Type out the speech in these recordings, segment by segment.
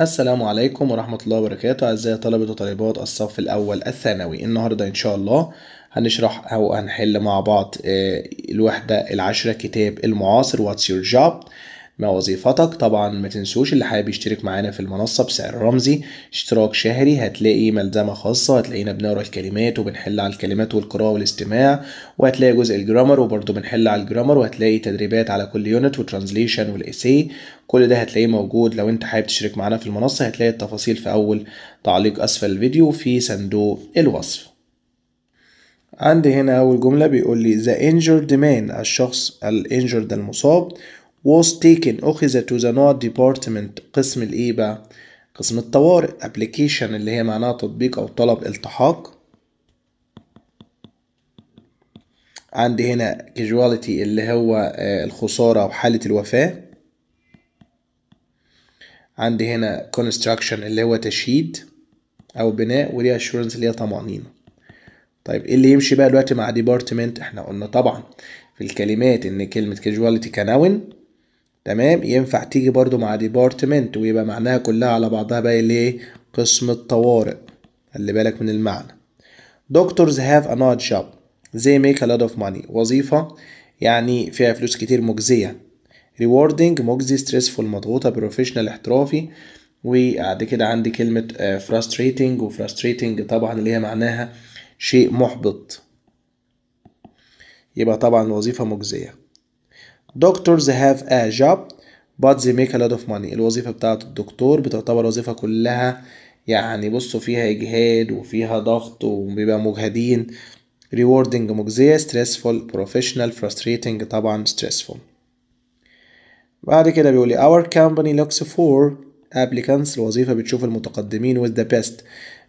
السلام عليكم ورحمة الله وبركاته أعزائي طلبة وطالبات الصف الأول الثانوي النهاردة إن شاء الله هنشرح أو هنحل مع بعض آه، الوحدة العاشرة كتاب المعاصر What's your job مع وظيفتك طبعا ما تنسوش اللي حابب يشترك معانا في المنصة بسعر رمزي اشتراك شهري هتلاقي ملزمة خاصة هتلاقينا بنقرا الكلمات وبنحل على الكلمات والقراءة والاستماع وهتلاقي جزء الجرامر وبرضه بنحل على الجرامر وهتلاقي تدريبات على كل يونت وترانزليشن والاسي كل ده هتلاقيه موجود لو انت حابب تشترك معانا في المنصة هتلاقي التفاصيل في أول تعليق أسفل الفيديو في صندوق الوصف عندي هنا أول جملة بيقول لي the injured man الشخص الانجرد المصاب was taken أخذ to the not department قسم الإيه بقى؟ قسم الطوارئ application اللي هي معناها تطبيق أو طلب التحاق عندي هنا casualty اللي هو آه، الخسارة أو حالة الوفاة عندي هنا construction اللي هو تشييد أو بناء وليها assurance اللي هي طمأنينة طيب ايه اللي يمشي بقى دلوقتي مع ديبارتمنت احنا قلنا طبعا في الكلمات ان كلمة casualty كنون تمام ينفع تيجي برضو مع ديبارتمنت ويبقى معناها كلها على بعضها بقى اللي قسم الطوارئ خلي بالك من المعنى دكتورز هاف an odd job they make a lot of money وظيفة يعني فيها فلوس كتير مجزية rewarding مجزي stressful مضغوطة بروفيشنال احترافي وبعد كده عندي كلمة آه، frustrating و frustrating طبعا اللي هي معناها شيء محبط يبقى طبعا وظيفة مجزية doctors have a job but they make a lot of money الوظيفة بتاعة الدكتور بتعتبر وظيفة كلها يعني بصوا فيها إجهاد وفيها ضغط وبيبقى مجهدين rewarding مجزية stressful professional frustrating طبعا stressful بعد كده بيقول لي our company looks for applicants الوظيفة بتشوف المتقدمين with the best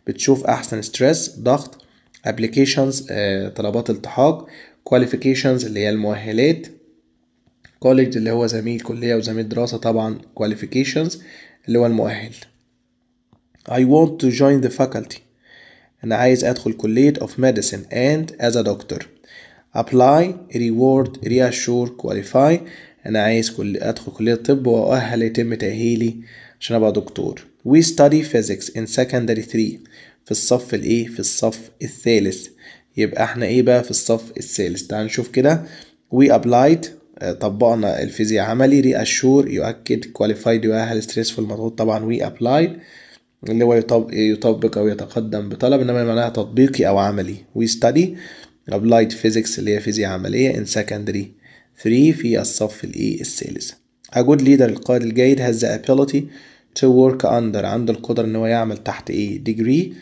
بتشوف أحسن stress ضغط applications آه, طلبات التحاق qualifications اللي هي المؤهلات كوليج اللي هو زميل كلية وزميل دراسة طبعا qualifications اللي هو المؤهل I want to join the faculty أنا عايز أدخل كلية of medicine and as a doctor apply reward reassure qualify أنا عايز كل أدخل كلية طب وأؤهل يتم تأهيلي عشان أبقى دكتور we study physics in secondary 3 في الصف الإيه في الصف الثالث يبقى إحنا إيه بقى في الصف الثالث تعال نشوف كده we applied طبقنا الفيزياء عملي ريأشور يؤكد كواليفايد يؤهل ستريسفول مضغوط طبعا وي ابلايد اللي هو يطبق او يتقدم بطلب انما معناها تطبيقي او عملي وي ستادي ابلايد فيزيكس اللي هي فيزياء عمليه ان سكندري 3 في الصف الإي e، الثالث A good leader القائد الجيد has the ability to work under عنده القدرة ان هو يعمل تحت ايه degree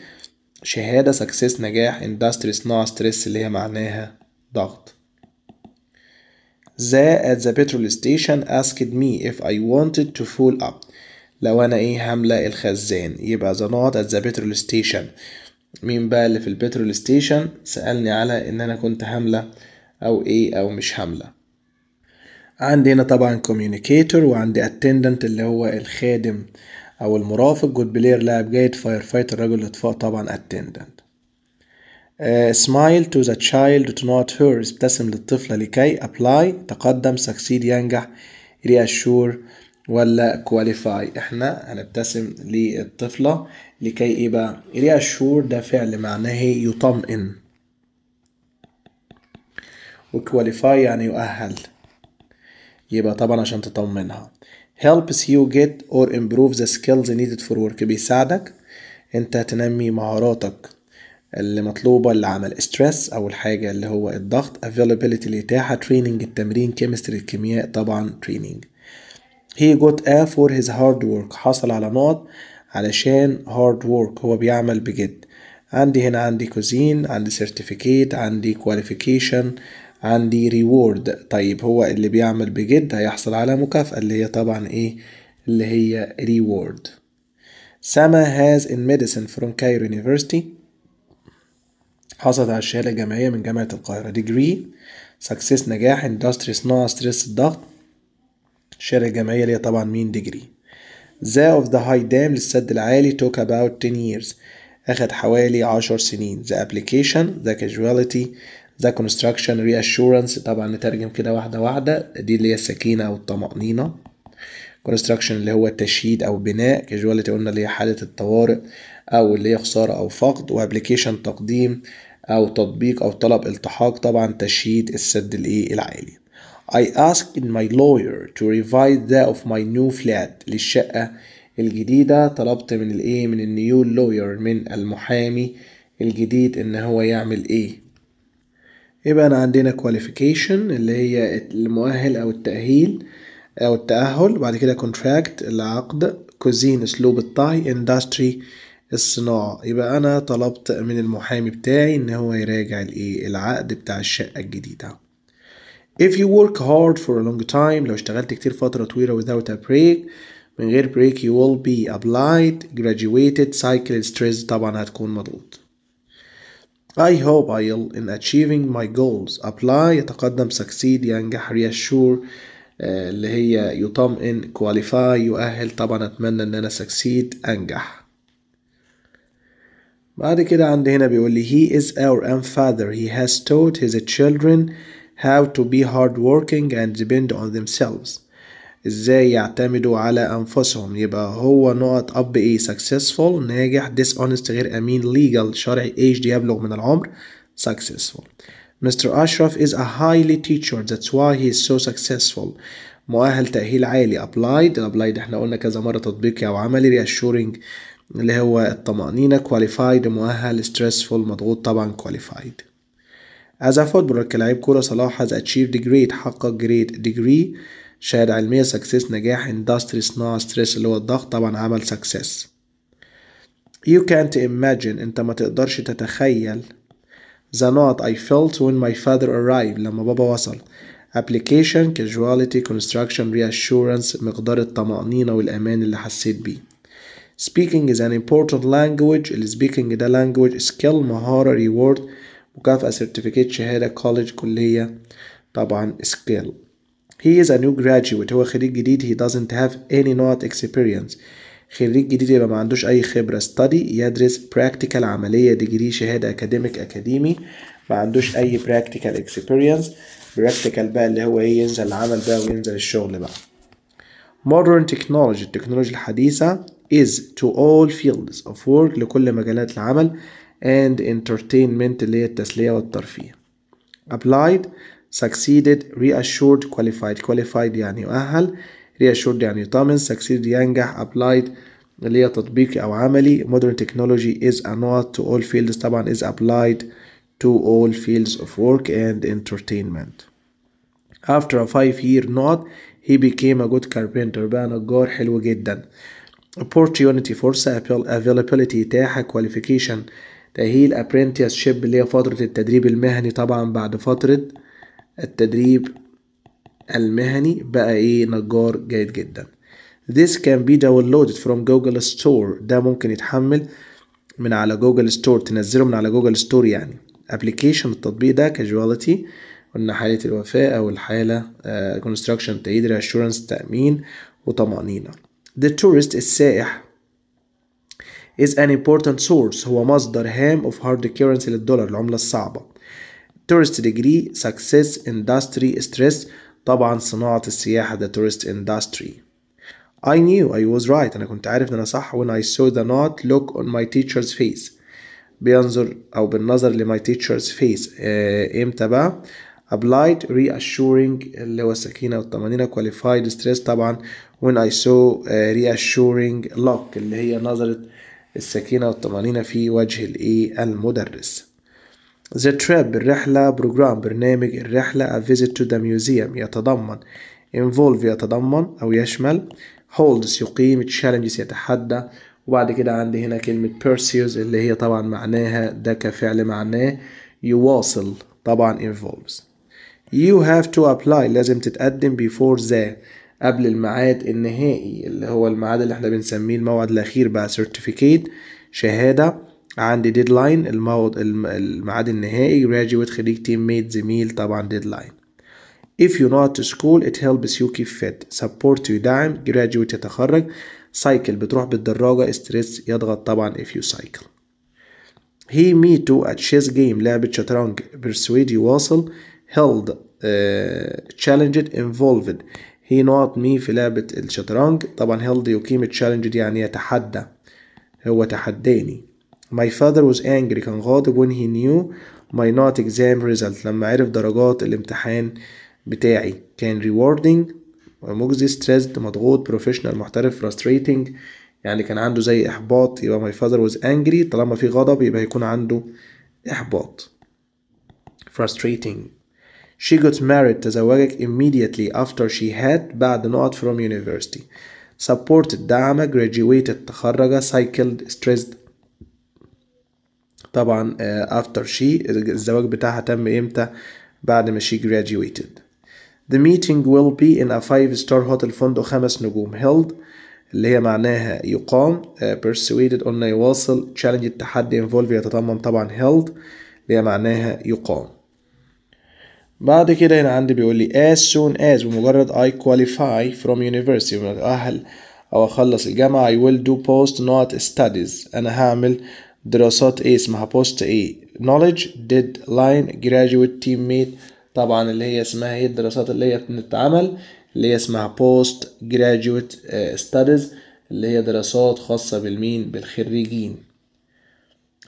شهادة success نجاح industry صناعة stress اللي هي معناها ضغط ذا at the petrol station asked me if I wanted to full up لو انا ايه هملا الخزان يبقى the not at the petrol station مين بقى اللي في البترول ستيشن سألني على ان انا كنت هملة او ايه او مش هملة عندي هنا طبعا كوميونيكيتور وعندي اتندنت اللي هو الخادم او المرافق جود بلاير لاعب جيد فاير فايت الرجل الاطفاء طبعا اتندنت سمايل تو ذا تشايلد تو نوت هيرز ابتسم للطفلة لكي ابلاي تقدم سكسيد ينجح رياشور ولا كواليفاي احنا هنبتسم للطفلة لكي ايه بقى رياشور ده فعل معناه يطمئن وكواليفاي يعني يؤهل يبقى طبعا عشان تطمنها helps you get or improve the skills needed for work بيساعدك انت تنمي مهاراتك اللي مطلوبة اللي عمل ستريس أول حاجة اللي هو الضغط availability الإتاحة تريننج التمرين كيمستري الكيمياء طبعا تريننج he got A for his hard work حصل على نقط علشان hard work هو بيعمل بجد عندي هنا عندي كوزين عندي سيرتيفيكيت عندي كواليفيكيشن عندي ريورد طيب هو اللي بيعمل بجد هيحصل على مكافأة اللي هي طبعا ايه اللي هي ريورد سما has in medicine from Cairo University حصلت على الشهادة الجامعية من جامعة القاهرة ديجري سكسس نجاح اندستري صناعة ستريس الضغط الشهادة الجامعية اللي هي طبعا مين ديجري ذا اوف ذا هاي دام للسد العالي توك about 10 years أخد حوالي عشر سنين the application the casualty the construction reassurance طبعا نترجم كده واحدة واحدة دي اللي هي السكينة أو الطمأنينة construction اللي هو التشييد أو بناء casualty قلنا اللي هي حالة الطوارئ أو اللي هي خسارة أو فقد وابليكيشن تقديم او تطبيق او طلب التحاق طبعا تشييد السد الايه العالي I asked my lawyer to revise that of my new flat للشقة الجديدة طلبت من الايه من النيو lawyer من المحامي الجديد ان هو يعمل ايه يبقى انا عندنا qualification اللي هي المؤهل او التأهيل او التأهل بعد كده contract العقد كوزين اسلوب الطهي industry الصناعة يبقى أنا طلبت من المحامي بتاعي إن هو يراجع الإيه العقد بتاع الشقة الجديدة If you work hard for a long time لو اشتغلت كتير فترة طويلة without a break من غير break you will be applied graduated cycle stress طبعا هتكون مضغوط I hope I'll in achieving my goals apply يتقدم succeed ينجح reassure آه، اللي هي يطمئن qualify يؤهل طبعا اتمنى ان انا succeed انجح بعد كده عندي هنا بيقول لي he is our grandfather he has taught his children how to be hardworking and depend on themselves ازاي يعتمدوا على انفسهم يبقى هو نقط اب ايه successful ناجح dishonest غير امين legal شرعي aged يبلغ من العمر successful Mr. Ashraf is a highly teacher that's why he is so successful مؤهل تأهيل عالي applied applied احنا قلنا كذا مرة تطبيقي او عملي reassuring اللي هو الطمأنينة كواليفايد مؤهل ستريسفول مضغوط طبعا كواليفايد As a footballer كلاعب كورة صلاح has achieved great حقق great degree شهادة علمية success نجاح industry صناعة stress اللي هو الضغط طبعا عمل success You can't imagine انت ما تقدرش تتخيل The knot I felt when my father arrived لما بابا وصل Application, casualty, construction, reassurance مقدار الطمأنينة والأمان اللي حسيت بيه speaking is an important language ال speaking ده language skill مهارة reward مكافأة certificate شهادة college كلية طبعا skill he is a new graduate هو خريج جديد he doesn't have any not experience خريج جديد يبقى ما عندوش أي خبرة study يدرس practical عملية degree شهادة academic أكاديمي ما عندوش أي practical experience practical بقى اللي هو إيه ينزل العمل بقى وينزل الشغل بقى modern technology التكنولوجيا الحديثة is to all fields of work لكل مجالات العمل and entertainment اللي هي التسلية والترفيه applied succeeded reassured qualified qualified يعني يؤهل reassured يعني يطمن succeeded ينجح applied اللي هي تطبيقي أو عملي modern technology is not to all fields طبعا is applied to all fields of work and entertainment after a five year not he became a good carpenter بقى نجار حلو جدا opportunity فرصة availability إتاحة qualification تأهيل apprenticeship اللي هي فترة التدريب المهني طبعا بعد فترة التدريب المهني بقى إيه نجار جيد جدا This can be downloaded from Google Store ده ممكن يتحمل من على جوجل ستور تنزله من على جوجل ستور يعني application التطبيق ده casualty قلنا حالة الوفاة أو الحالة uh, construction تأييد reassurance تأمين وطمأنينة The tourist السائح is an important source هو مصدر هام of hard currency للدولار العملة الصعبة tourist degree success industry stress طبعا صناعة السياحة the tourist industry I knew I was right أنا كنت عارف إن أنا صح when I saw the not look on my teacher's face بينظر أو بالنظر لmy teacher's face آه, إمتى بقى applied reassuring اللي هو السكينة والطمأنينة qualified stress طبعا when I saw reassuring look اللي هي نظرة السكينة والطمأنينة في وجه الإيه المدرس The trip الرحلة بروجرام برنامج الرحلة A visit to the museum يتضمن involve يتضمن أو يشمل holds يقيم challenges يتحدى وبعد كده عندي هنا كلمة pursues اللي هي طبعا معناها ده كفعل معناه يواصل طبعا involves You have to apply لازم تتقدم before the قبل الميعاد النهائي اللي هو الميعاد اللي احنا بنسميه الموعد الاخير بقى سيرتيفيكيت شهاده عندي ديدلاين الموعد الميعاد النهائي جراديويت خريج تيم ميت زميل طبعا ديدلاين If you not to school it helps you keep fit support you دعم graduate يتخرج cycle بتروح بالدراجة stress يضغط طبعا if you cycle he me to at chess game لعبة شطرنج persuade يواصل held uh, challenged involved هي نقط مي في لعبة الشطرنج طبعا هيلد يقيم التشالنج دي يعني يتحدى هو تحداني My father was angry كان غاضب when he knew my not exam result لما عرف درجات الامتحان بتاعي كان rewarding مجزي stressed مضغوط professional محترف frustrating يعني كان عنده زي إحباط يبقى my father was angry طالما في غضب يبقى يكون عنده إحباط frustrating She got married تزوجك immediately after she had بعد نقط from university supported دعم graduated تخرج cycled stressed طبعا after she الزواج بتاعها تم امتى بعد ما she graduated The meeting will be in a five star hotel فندق خمس نجوم held اللي هي معناها يقام uh, persuaded أن يواصل challenge التحدي involve يتضمن طبعا held اللي هي معناها يقام بعد كده هنا عندي بيقول لي as soon as بمجرد I qualify from university أتأهل أو أخلص الجامعة I will do post not studies أنا هعمل دراسات إيه اسمها post إيه knowledge deadline graduate teammate طبعا اللي هي اسمها إيه الدراسات اللي هي بتتعمل اللي هي اسمها post graduate آه، studies اللي هي دراسات خاصة بالمين بالخريجين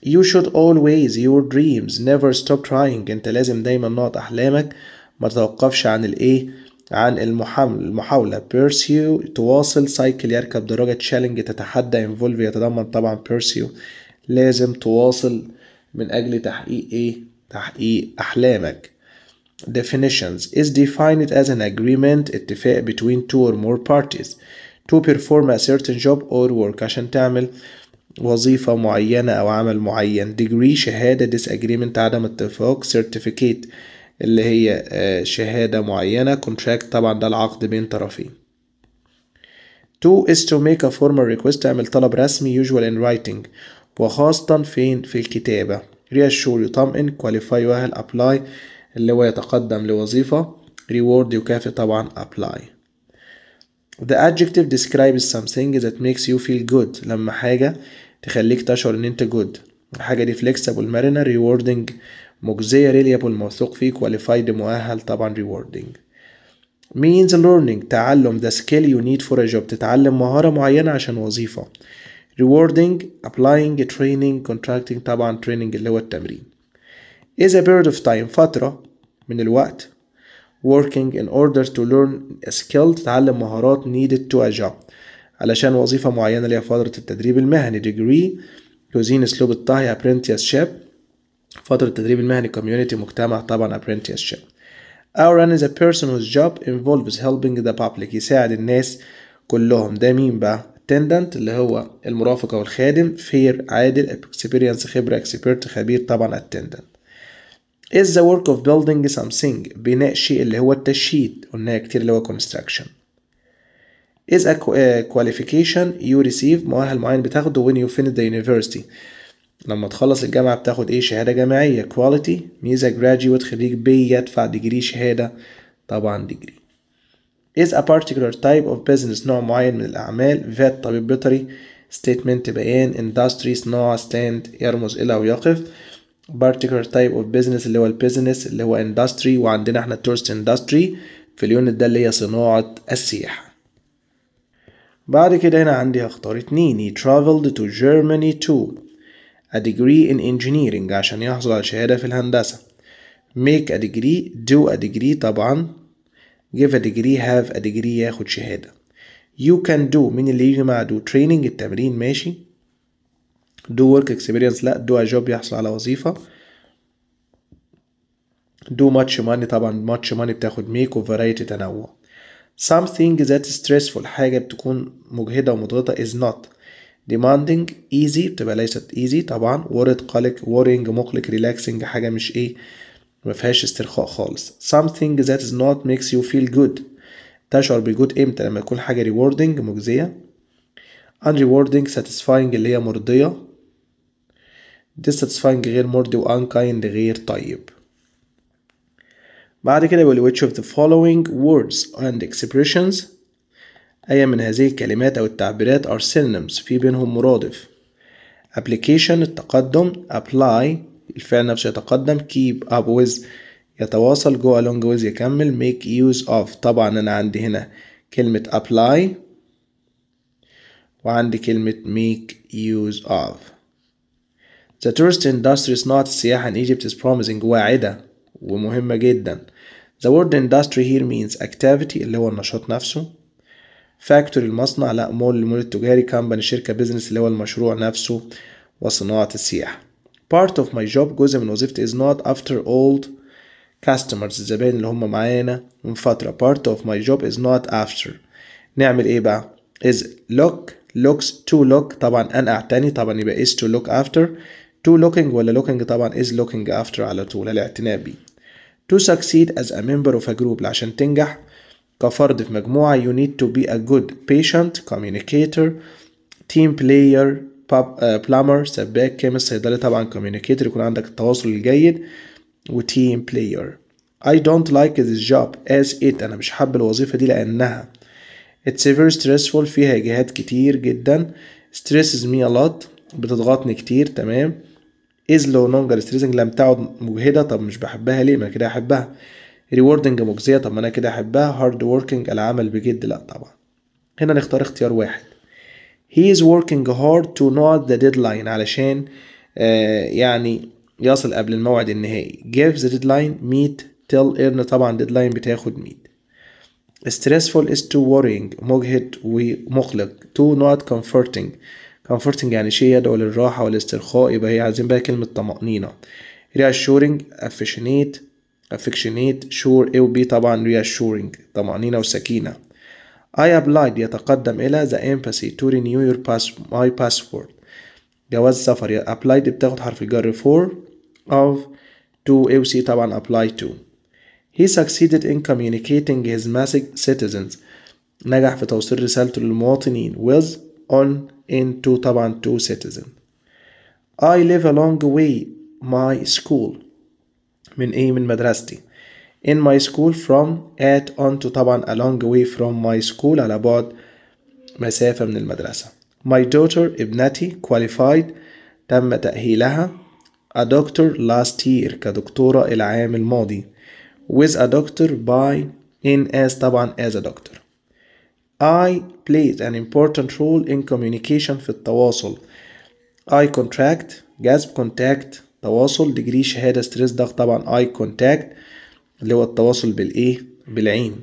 You should always your dreams never stop trying انت لازم دايما نقط احلامك ما تتوقفش عن الايه عن المحاولة pursue تواصل سايكل يركب دراجة challenge تتحدى involve يتضمن طبعا pursue لازم تواصل من أجل تحقيق إيه؟ تحقيق أحلامك definitions is defined as an agreement اتفاق between two or more parties to perform a certain job or work عشان تعمل وظيفة معينة أو عمل معين degree شهادة disagreement عدم اتفاق certificate اللي هي شهادة معينة contract طبعا ده العقد بين طرفين two is to make a formal request تعمل طلب رسمي usual in writing وخاصة فين في الكتابة reassure يطمئن qualify يؤهل apply اللي هو يتقدم لوظيفة reward يكافئ طبعا apply The adjective describes something that makes you feel good لما حاجة تخليك تشعر ان انت جود الحاجة دي فليكسبل مرنة ريوردنج مجزية ريليبل موثوق فيه كواليفايد مؤهل طبعا ريوردنج means learning تعلم the skill you need for a job تتعلم مهارة معينة عشان وظيفة rewarding applying training contracting طبعا training اللي هو التمرين is a period of time فترة من الوقت working in order to learn a skill تتعلم مهارات needed to a job علشان وظيفة معينة ليها فترة التدريب المهني degree كوزين اسلوب الطهي apprenticeship فترة التدريب المهني community مجتمع طبعا apprenticeship run is a person whose job involves helping the public يساعد الناس كلهم ده مين بقى attendant اللي هو المرافق او الخادم فير عادل experience خبرة expert خبير طبعا attendant is the work of building something بناء شيء اللي هو التشييد قلناها كتير اللي هو construction is a eh, qualification you receive مؤهل معين بتاخده when you finish the university لما تخلص الجامعة بتاخد ايه شهادة جامعية quality ميزة graduate خريج بي يدفع ديجري شهادة طبعا ديجري is a particular type of business نوع معين من الأعمال vet طبيب بيطري statement بيان industry صناعة stand يرمز إلى أو يقف particular type of business اللي هو البيزنس اللي هو industry وعندنا احنا tourist industry في اليونت ده اللي هي صناعة السياحة بعد كده هنا عندي هختار اتنين he traveled to Germany to a degree in engineering عشان يحصل على شهادة في الهندسة make a degree do a degree طبعا give a degree have a degree ياخد شهادة you can do مين اللي يجي مع do training التمرين ماشي do work experience لا do a job يحصل على وظيفة do much money طبعا much money بتاخد make وفرايتي تنوع something that is stressful حاجة بتكون مجهدة ومضغطة is not demanding easy بتبقى ليست easy طبعا worried قلق worrying مقلق relaxing حاجة مش ايه مفيهاش استرخاء خالص something that is not makes you feel good تشعر بالجود امتى لما يكون حاجة rewarding مجزية unrewarding satisfying اللي هي مرضية dissatisfying غير مرضي و unkind غير طيب بعد كده بيقول which of the following words and expressions أي من هذه الكلمات أو التعبيرات are synonyms في بينهم مرادف application التقدم apply الفعل نفسه يتقدم keep up with يتواصل go along with يكمل make use of طبعا أنا عندي هنا كلمة apply وعندي كلمة make use of The tourist industry صناعة السياحة in Egypt is promising واعدة ومهمة جدا The word industry here means activity اللي هو النشاط نفسه factory المصنع لا مول المول التجاري company شركة business اللي هو المشروع نفسه وصناعة السياحة part of my job جزء من وظيفتي is not after old customers الزبائن اللي هم معانا من فترة part of my job is not after نعمل ايه بقى is look looks to look طبعا انا اعتني طبعا يبقى is to look after to looking ولا looking طبعا is looking after على طول الاعتناء بيه to succeed as a member of a group لعشان تنجح كفرد في مجموعة you need to be a good patient communicator team player plumber سباك كامل صيدلي طبعا communicator يكون عندك التواصل الجيد و team player I don't like this job as it أنا مش حابب الوظيفة دي لأنها it's very stressful فيها إجهاد كتير جدا stresses me a lot بتضغطني كتير تمام is low longer stressing لم تعد مجهده طب مش بحبها ليه ما كده احبها rewarding مجزيه طب ما انا كده احبها hard working العمل بجد لا طبعا هنا نختار اختيار واحد he is working hard to not the deadline علشان آه يعني يصل قبل الموعد النهائي give the deadline meet till earn طبعا deadline بتاخد meet stressful is too worrying مجهد ومقلق too not comforting comforting يعني شيء يدعو للراحة والاسترخاء يبقى هي عايزين بقى كلمة طمأنينة reassuring affectionate affectionate sure A و B طبعا reassuring طمأنينة وسكينة I applied يتقدم إلى the embassy to renew your pass my passport جواز سفر applied بتاخد حرف الجر for of to A و C طبعا apply to He succeeded in communicating his message citizens نجح في توصيل رسالته للمواطنين with on into طبعا to citizen I live a long way my school من ايه من مدرستي in my school from at onto Taban a long way from my school على بعد مسافة من المدرسة my daughter ابنتي qualified تم تأهيلها a doctor last year كدكتورة العام الماضي with a doctor by in as طبعا as a doctor I played an important role in communication في التواصل I contract جذب contact تواصل degree شهادة stress ده طبعا I contact اللي هو التواصل بالإيه بالعين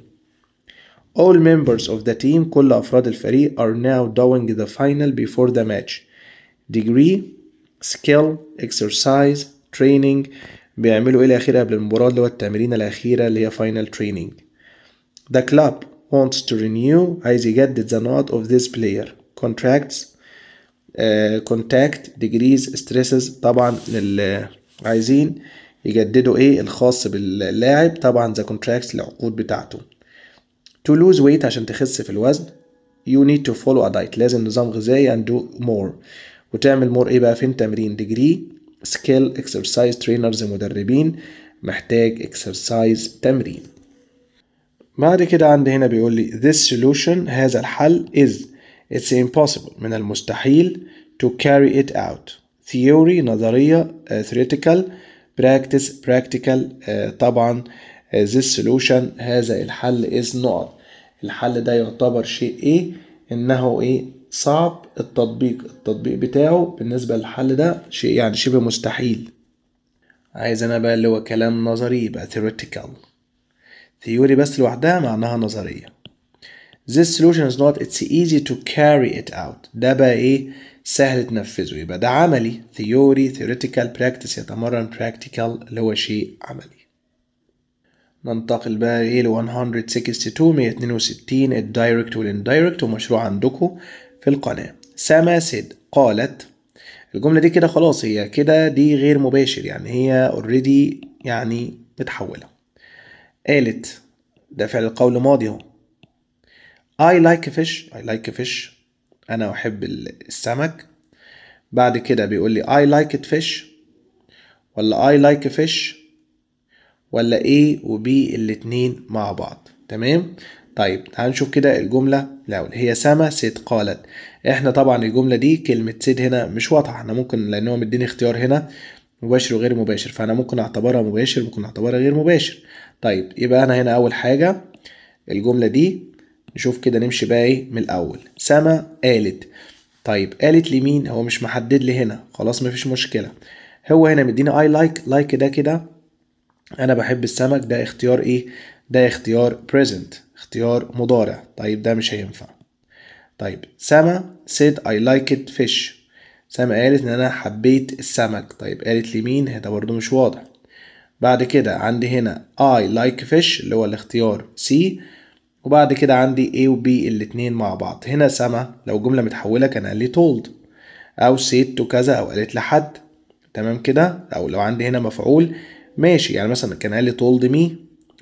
All members of the team كل أفراد الفريق are now doing the final before the match degree skill exercise training بيعملوا إلى آخره قبل المباراة اللي هو التمرين الأخيرة اللي هي final training The club wants to renew عايز يجدد the node of this player contracts uh, contact degrees stresses طبعا لل عايزين يجددوا ايه الخاص باللاعب طبعا the contracts العقود بتاعته to lose weight عشان تخس في الوزن you need to follow a diet لازم نظام غذائي and do more وتعمل more ايه بقى فين تمرين degree skill exercise trainers مدربين محتاج exercise تمرين بعد كده عندي هنا بيقول لي this solution هذا الحل is it's impossible من المستحيل to carry it out theory نظرية uh, theoretical practice practical uh, طبعا uh, this solution هذا الحل is not الحل ده يعتبر شيء ايه انه ايه صعب التطبيق التطبيق بتاعه بالنسبة للحل ده شيء يعني شبه مستحيل عايز انا بقى اللي هو كلام نظري يبقى theoretical ثيوري بس لوحدها معناها نظرية This solution is not it's easy to carry it out ده بقى ايه سهل تنفذه يبقى ده عملي theory theoretical practice يتمرن practical اللي هو شيء عملي ننتقل بقى ايه ل 162 162 الدايركت والاندايركت ومشروع عندكم في القناة سما سيد قالت الجملة دي كده خلاص هي كده دي غير مباشر يعني هي اوريدي يعني متحولة قالت ده فعل القول ماضي اهو I like fish I like fish أنا أحب السمك بعد كده بيقول لي I like it fish ولا I like fish ولا A و B الاتنين مع بعض تمام طيب هنشوف كده الجملة الأول هي سما سيد قالت احنا طبعا الجملة دي كلمة سيد هنا مش واضحة احنا ممكن لأن هو مديني اختيار هنا مباشر وغير مباشر فأنا ممكن أعتبرها مباشر ممكن أعتبرها غير مباشر طيب يبقى انا هنا اول حاجه الجمله دي نشوف كده نمشي بقى ايه من الاول سما قالت طيب قالت لمين هو مش محدد لي هنا خلاص مفيش مشكله هو هنا مديني اي لايك لايك ده كده انا بحب السمك ده اختيار ايه ده اختيار present اختيار مضارع طيب ده مش هينفع طيب سما said I like it fish سما قالت ان انا حبيت السمك طيب قالت لمين ده برضو مش واضح بعد كده عندي هنا I like fish اللي هو الاختيار C وبعد كده عندي A و B الاتنين مع بعض هنا سما لو جملة متحولة كان قال لي told أو said to كذا أو قالت لحد تمام كده أو لو عندي هنا مفعول ماشي يعني مثلا كان قال لي told me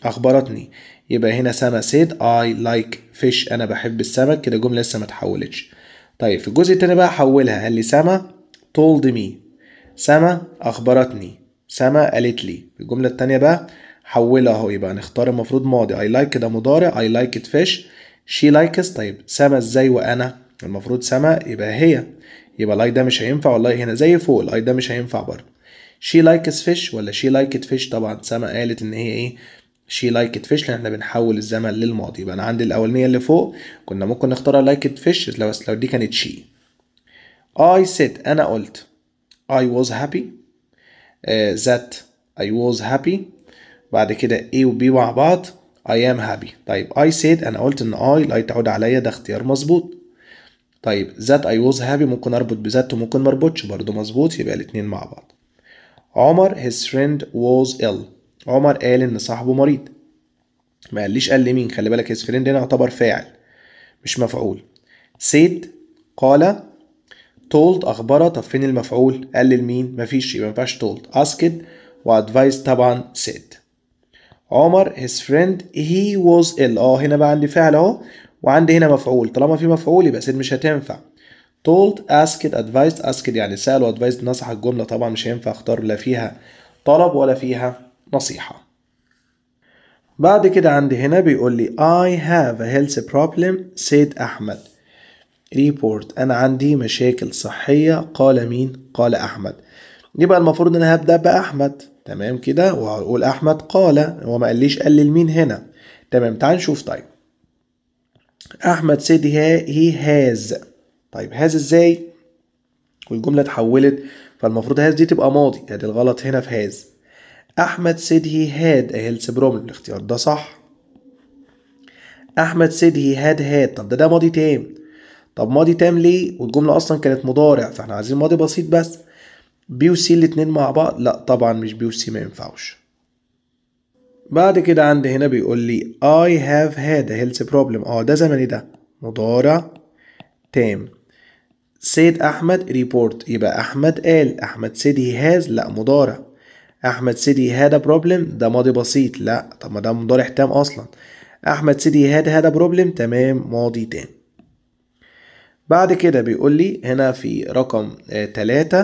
أخبرتني يبقى هنا سما said I like fish أنا بحب السمك كده جملة لسه متحولتش طيب في الجزء التاني بقى حولها قال لي سما told me سما أخبرتني سما قالت لي الجملة التانية بقى حولها اهو يبقى نختار المفروض ماضي اي لايك like ده مضارع اي لايك ات فيش شي لايكس طيب سما ازاي وانا المفروض سما يبقى هي يبقى لايك ده مش هينفع والله هنا زي فوق like ده مش هينفع برضه شي لايكس فيش ولا شي liked fish فيش طبعا سما قالت ان هي ايه شي liked fish فيش لان احنا بنحول الزمن للماضي يبقى انا عندي الاولانيه اللي فوق كنا ممكن نختارها liked fish فيش لو لو دي كانت شي I said انا قلت I was happy Uh, that I was happy بعد كده A و B مع بعض I am happy طيب I said أنا قلت إن I لا يتعود عليا ده اختيار مظبوط طيب that I was happy ممكن أربط بذات وممكن مربطش برضه مظبوط يبقى الاتنين مع بعض عمر his friend was ill عمر قال إن صاحبه مريض ما قاليش قال لمين خلي بالك his friend هنا يعتبر فاعل مش مفعول said قال told اخبره طب فين المفعول قال لمين مفيش يبقى مينفعش told asked وادفايس طبعا said عمر his friend he was ill اه هنا بقى عندي فعل اهو وعندي هنا مفعول طالما في مفعول يبقى سيد مش هتنفع told asked advised asked يعني سأل وادفايس نصح الجملة طبعا مش هينفع اختار لا فيها طلب ولا فيها نصيحة بعد كده عندي هنا بيقول لي I have a health problem said أحمد ريبورت انا عندي مشاكل صحيه قال مين قال احمد يبقى المفروض ان انا هبدا باحمد تمام كده وهقول احمد قال هو ما قاليش قال لمين هنا تمام تعال نشوف طيب احمد سيد هي هاز طيب هاز ازاي والجمله اتحولت فالمفروض هاز دي تبقى ماضي ادي يعني الغلط هنا في هاز احمد سيد هي هاد هيلث بروبلم الاختيار ده صح احمد سيد هي هاد هاد طب ده ده ماضي تام طب ماضي تام ليه والجملة أصلا كانت مضارع فاحنا عايزين ماضي بسيط بس بي وسي الاتنين مع بعض لا طبعا مش بي وسي ما ينفعوش بعد كده عندي هنا بيقول لي I have had a health problem اه ده زمني ده مضارع تام سيد أحمد ريبورت يبقى أحمد قال أحمد سيدي he has لا مضارع أحمد سيدي he had a problem ده ماضي بسيط لا طب ما ده مضارع تام أصلا أحمد سيدي he had had a problem تمام ماضي تام بعد كده بيقول لي هنا في رقم آه، تلاتة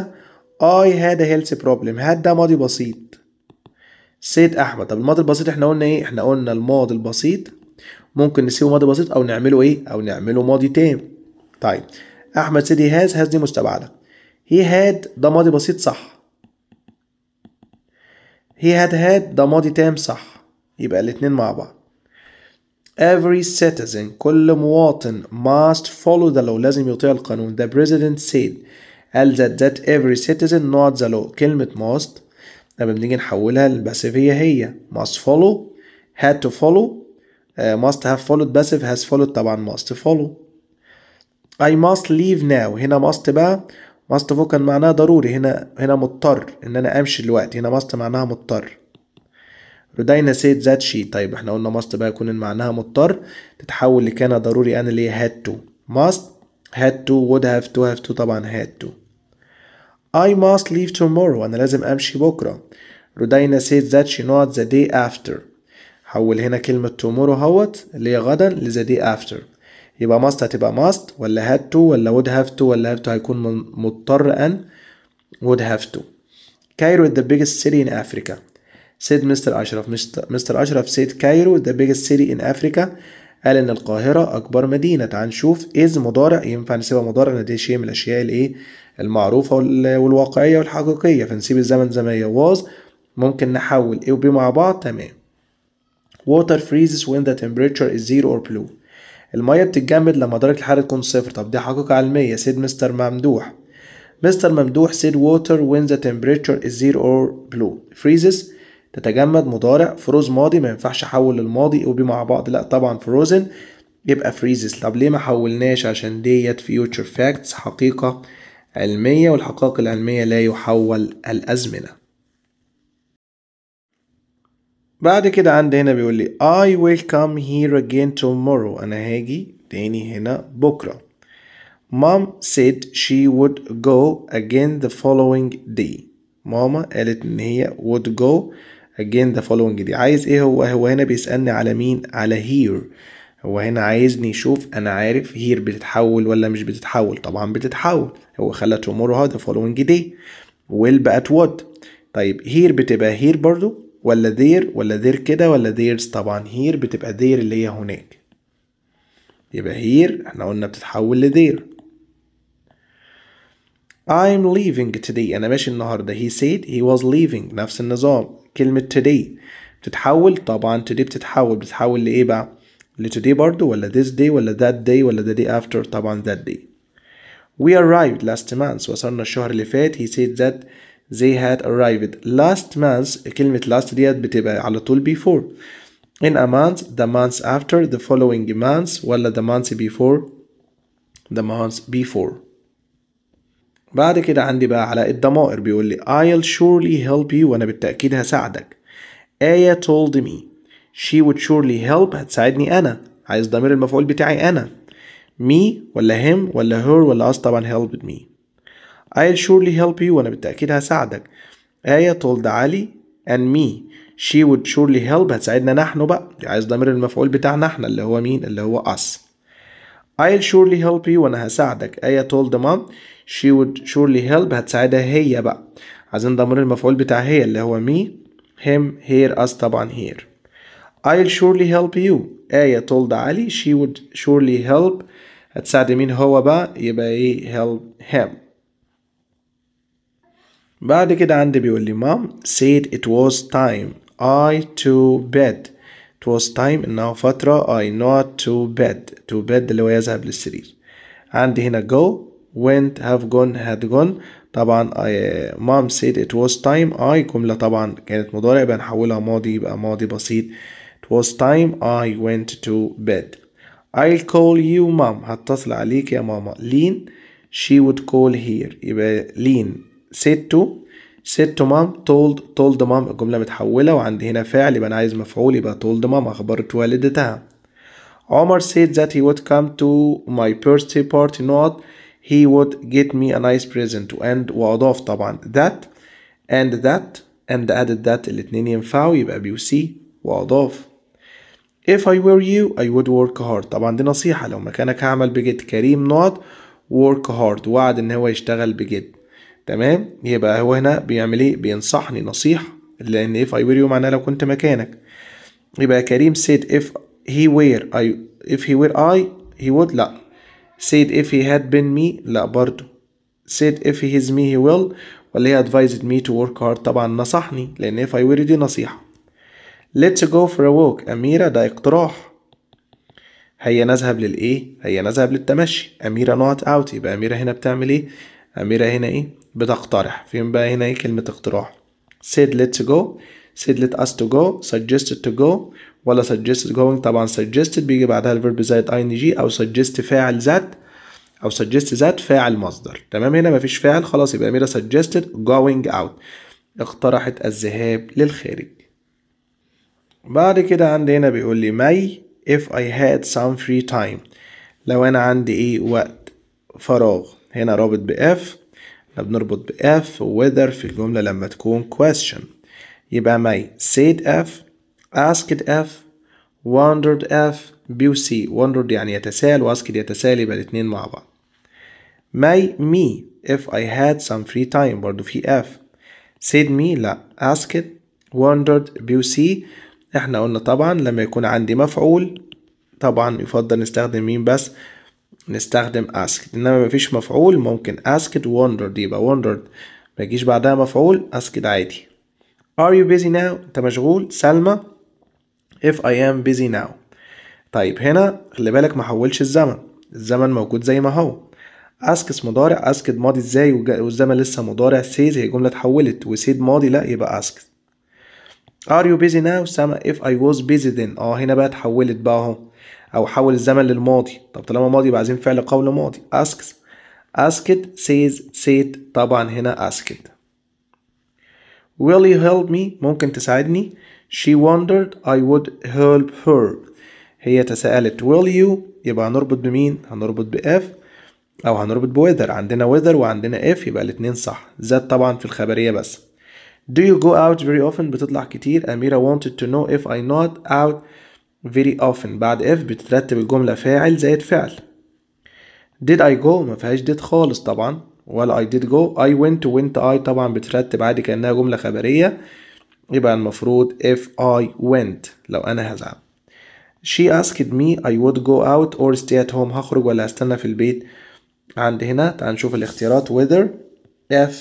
I had a health problem had ده ماضي بسيط سيد أحمد طب الماضي البسيط احنا قلنا ايه احنا قلنا الماضي البسيط ممكن نسيبه ماضي بسيط أو نعمله ايه أو نعمله ماضي تام طيب أحمد سيدي هاز هاز دي مستبعدة هي هاد ده ماضي بسيط صح هي هاد هاد ده ماضي تام صح يبقى الاتنين مع بعض every citizen كل مواطن must follow the law لازم يطيع القانون the president said قال that that every citizen not the law كلمة must لما بنيجي نحولها للباسيفية هي must follow had to follow uh, must have followed passive has followed طبعا must follow I must leave now هنا must بقى must فوق كان معناها ضروري هنا هنا مضطر ان انا امشي دلوقتي هنا must معناها مضطر ردينا سيد ذات شي طيب احنا قلنا ماست بقى يكون معناها مضطر تتحول لكان ضروري انا ليه هاد تو ماست هاد تو وود هاف تو هاف تو طبعا هاد تو I must leave tomorrow انا لازم امشي بكره ردينا سيد ذات شي نوت ذا داي افتر حول هنا كلمة tomorrow هوت اللي هي غدا لذا داي افتر يبقى ماست هتبقى ماست ولا هاد تو ولا وود هاف تو ولا هاف تو هيكون مضطر ان وود هاف تو Cairo is the biggest city in Africa سيد مستر أشرف مستر أشرف سيد كايرو the biggest city in Africa قال إن القاهرة أكبر مدينة تعال نشوف إذ مضارع ينفع نسيبها مضارع لأن دي شيء من الأشياء الإيه المعروفة والواقعية والحقيقية فنسيب الزمن زي ما هي واز ممكن نحول إيه وبي مع بعض تمام water freezes when the temperature is zero or below المية بتتجمد لما درجة الحرارة تكون صفر طب دي حقيقة علمية سيد مستر ممدوح مستر ممدوح سيد water when the temperature is zero or below freezes تتجمد مضارع فروز ماضي ما ينفعش احول الماضي وبي مع بعض لا طبعا فروزن يبقى فريزز طب ليه ما حولناش عشان ديت فيوتشر فاكتس حقيقة علمية والحقائق العلمية لا يحول الأزمنة بعد كده عندي هنا بيقول لي I will come here again tomorrow أنا هاجي تاني هنا بكرة Mom said she would go again the following day ماما قالت إن هي would go again the following دي عايز ايه هو هو هنا بيسألني على مين على here هو هنا عايزني يشوف انا عارف here بتتحول ولا مش بتتحول طبعا بتتحول هو خلى tomorrow the following day will بقت what طيب here بتبقى here برضو ولا there ولا there كده ولا theirs طبعا here بتبقى there اللي هي هناك يبقى here احنا قلنا بتتحول لدير I'm leaving today أنا ماشي النهاردة he said he was leaving نفس النظام كلمة today بتتحول طبعا today بتتحول بتتحول لإيه بقى ل برضو ولا this day ولا that day ولا the day after طبعا that day we arrived last month وصلنا الشهر اللي فات he said that they had arrived last month كلمة last ديت بتبقى على طول before in a month the month after the following month ولا the month before the month before بعد كده عندي بقى علاقة الضمائر بيقول لي I'll surely help you وأنا بالتأكيد هساعدك آية told me she would surely help هتساعدني أنا عايز ضمير المفعول بتاعي أنا me ولا him ولا her ولا us طبعا helped me I'll surely help you وأنا بالتأكيد هساعدك آية told علي and me she would surely help هتساعدنا نحن بقى عايز ضمير المفعول بتاعنا احنا اللي هو مين اللي هو us I'll surely help you وأنا هساعدك آية told mom she would surely help هتساعدها هي بقى عايزين ضمير المفعول بتاع هي اللي هو me him here us طبعا here I'll surely help you آية told علي she would surely help هتساعد مين هو بقى يبقى ايه help him بعد كده عندي بيقول لي mom said it was time I to bed it was time انها فترة I not to bed to bed اللي هو يذهب للسرير عندي هنا go went have gone had gone طبعا I, mom said it was time I جملة طبعا كانت مضارع بنحولها ماضي يبقى ماضي بسيط it was time I went to bed I'll call you mom هتصل عليك يا ماما لين she would call here يبقى لين said to said to mom told told mom الجملة متحولة وعندي هنا فعل يبقى أنا عايز مفعول يبقى told mom أخبرت والدتها عمر said that he would come to my birthday party not he would get me a nice present and واضاف طبعا that and that and added that الاتنين ينفعوا يبقى بي وسي واضاف if I were you I would work hard طبعا دي نصيحة لو مكانك هعمل بجد كريم not work hard وعد ان هو يشتغل بجد تمام يبقى هو هنا بيعمل ايه بينصحني نصيحة لان if I were you معناها لو كنت مكانك يبقى كريم said if he were I if he were I he would لا said if he had been me لا برضو said if he is me he will ولا هي advised me to work hard طبعا نصحني لأن if I were دي نصيحة let's go for a walk أميرة ده اقتراح هيا نذهب للإيه؟ هيا نذهب للتمشي أميرة not out يبقى أميرة هنا بتعمل إيه؟ أميرة هنا إيه؟ بتقترح فين بقى هنا إيه كلمة اقتراح said let's go said let us to go suggested to go ولا suggested going طبعا suggested بيجي بعدها الفيرب زائد ing او suggest فاعل ذات او suggest ذات فاعل مصدر تمام هنا مفيش فاعل خلاص يبقى اميره suggested going out اقترحت الذهاب للخارج بعد كده عندي هنا بيقول لي ماي if I had some free time لو انا عندي ايه وقت فراغ هنا رابط ب if احنا بنربط ب if weather في الجملة لما تكون question يبقى معي said F asked F wondered F بيو سي وندرد wondered يعني يتساءل واسكت يتساءل يبقى الاتنين مع بعض my me if I had some free time برضو في F said me لا asked wondered بيو سي احنا قلنا طبعا لما يكون عندي مفعول طبعا يفضل نستخدم مين بس نستخدم asked انما مفيش مفعول ممكن asked wondered يبقى wondered ما يجيش بعدها مفعول asked عادي Are you busy now؟ أنت مشغول سلمى If I am busy now طيب هنا خلي بالك ما حولش الزمن الزمن موجود زي ما هو ask اسم مضارع ask ماضي ازاي والزمن لسه مضارع سيز هي جملة اتحولت وسيد ماضي لا يبقى ask Are you busy now؟ سلمى if I was busy then اه هنا بقى اتحولت بقى اهو او حول الزمن للماضي طب طالما ماضي يبقى عايزين فعل قول ماضي asks asked says said طبعا هنا asked will you help me ممكن تساعدني she wondered I would help her هي تساءلت will you يبقى هنربط بمين هنربط بإف او هنربط بويذر عندنا weather وعندنا إف يبقى الاتنين صح ذات طبعا في الخبرية بس do you go out very often بتطلع كتير أميرة wanted to know if I not out very often بعد إف بتترتب الجملة فاعل زائد فعل did I go ما فيهاش did خالص طبعا ولا I did go I went went I طبعا بترتب عادي كأنها جملة خبرية يبقى المفروض if I went لو أنا هزعل She asked me I would go out or stay at home هخرج ولا هستنى في البيت عند هنا تعال نشوف الاختيارات whether if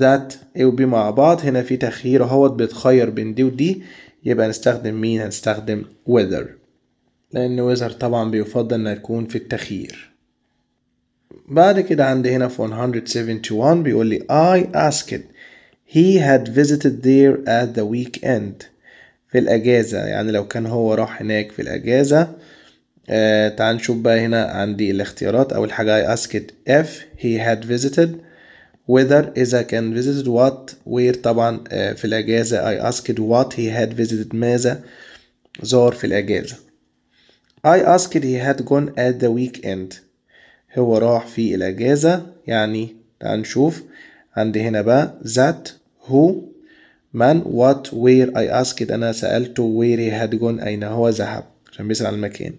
that will be مع بعض هنا في تخيير اهوت بتخير بين دي ودي يبقى نستخدم مين هنستخدم whether لأن whether طبعا بيفضل إنها تكون في التخيير بعد كده عندي هنا في 171 بيقول لي I asked he had visited there at the weekend في الأجازة يعني لو كان هو راح هناك في الأجازة آه تعال نشوف بقى هنا عندي الاختيارات أول حاجة I asked if he had visited whether إذا كان visited what where طبعا آه في الأجازة I asked what he had visited ماذا زار في الأجازة I asked he had gone at the weekend هو راح في الأجازة يعني تعال نشوف عندي هنا بقى that who من what where I asked أنا سألته where he had gone أين هو ذهب عشان بيسأل عن المكان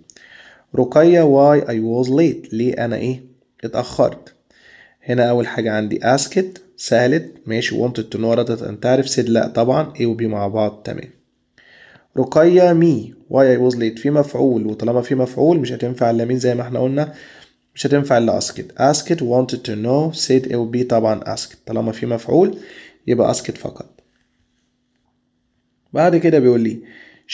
رقية why I was late ليه أنا إيه اتأخرت هنا أول حاجة عندي asked سألت ماشي wanted to know ردت أن تعرف said لأ طبعا A و B مع بعض تمام رقية me why I was late في مفعول وطالما في مفعول مش هتنفع إلا مين زي ما احنا قلنا مش هتنفع الا اسكت اسكت wanted to know said it will be طبعا اسكت طالما في مفعول يبقى اسكت فقط بعد كده بيقول لي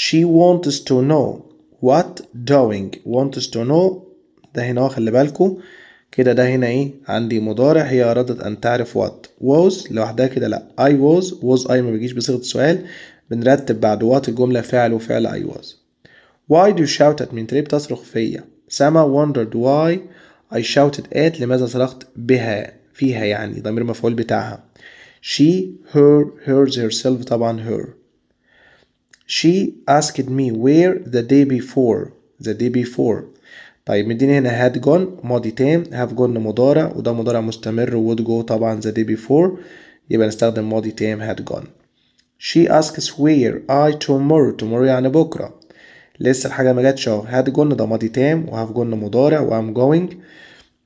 she wants to know what doing wants to know ده هنا خلي بالكم كده ده هنا ايه عندي مضارع هي ارادت ان تعرف what was لوحدها كده لا I was was I ما بيجيش بصيغة السؤال بنرتب بعد what الجملة فعل وفعل I was why do you shout at me انت ليه بتصرخ فيا Sama wondered why I shouted at لماذا صرخت بها فيها يعني ضمير مفعول بتاعها she her hers herself طبعا her she asked me where the day before the day before طيب مديني هنا had gone ماضي تام have gone مضارع وده مضارع مستمر would go طبعا the day before يبقى نستخدم ماضي تام had gone she asks where I tomorrow tomorrow يعني بكرة لسه الحاجة ما جاتش اهو هات جون ده ماضي تام وهاف جون مضارع وام جوينج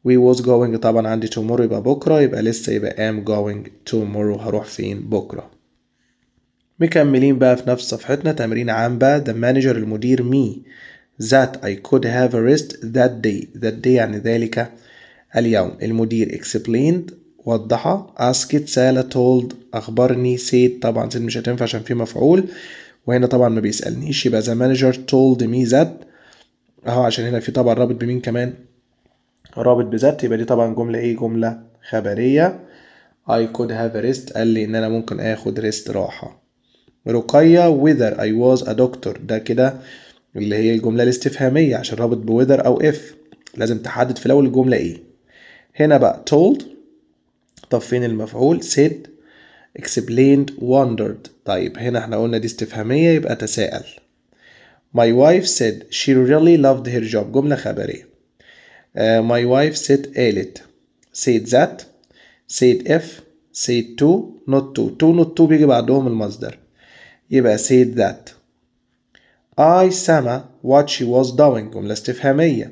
وي واز جوينج طبعا عندي تومورو يبقى بكرة يبقى لسه يبقى ام جوينج تومورو هروح فين بكرة مكملين بقى في نفس صفحتنا تمرين عام بقى the manager المدير مي that I could have a rest that day that day يعني ذلك اليوم المدير explained وضحها asked سالة told أخبرني said طبعا said مش هتنفع عشان في مفعول وهنا طبعا ما بيسألنيش يبقى the manager told me that اهو عشان هنا في طبعا رابط بمين كمان رابط بذات يبقى دي طبعا جملة ايه جملة خبرية I could have a rest قال لي ان انا ممكن اخد ريست راحة رقية whether I was a doctor ده كده اللي هي الجملة الاستفهامية عشان رابط بوذر أو إف لازم تحدد في الأول الجملة إيه هنا بقى told طب فين المفعول said explained wondered طيب هنا احنا قلنا دي استفهامية يبقى تساءل My wife said she really loved her job جملة خبرية uh, My wife said قالت said that said if said to not to to not to بيجي بعدهم المصدر يبقى said that I Sama what she was doing جملة استفهامية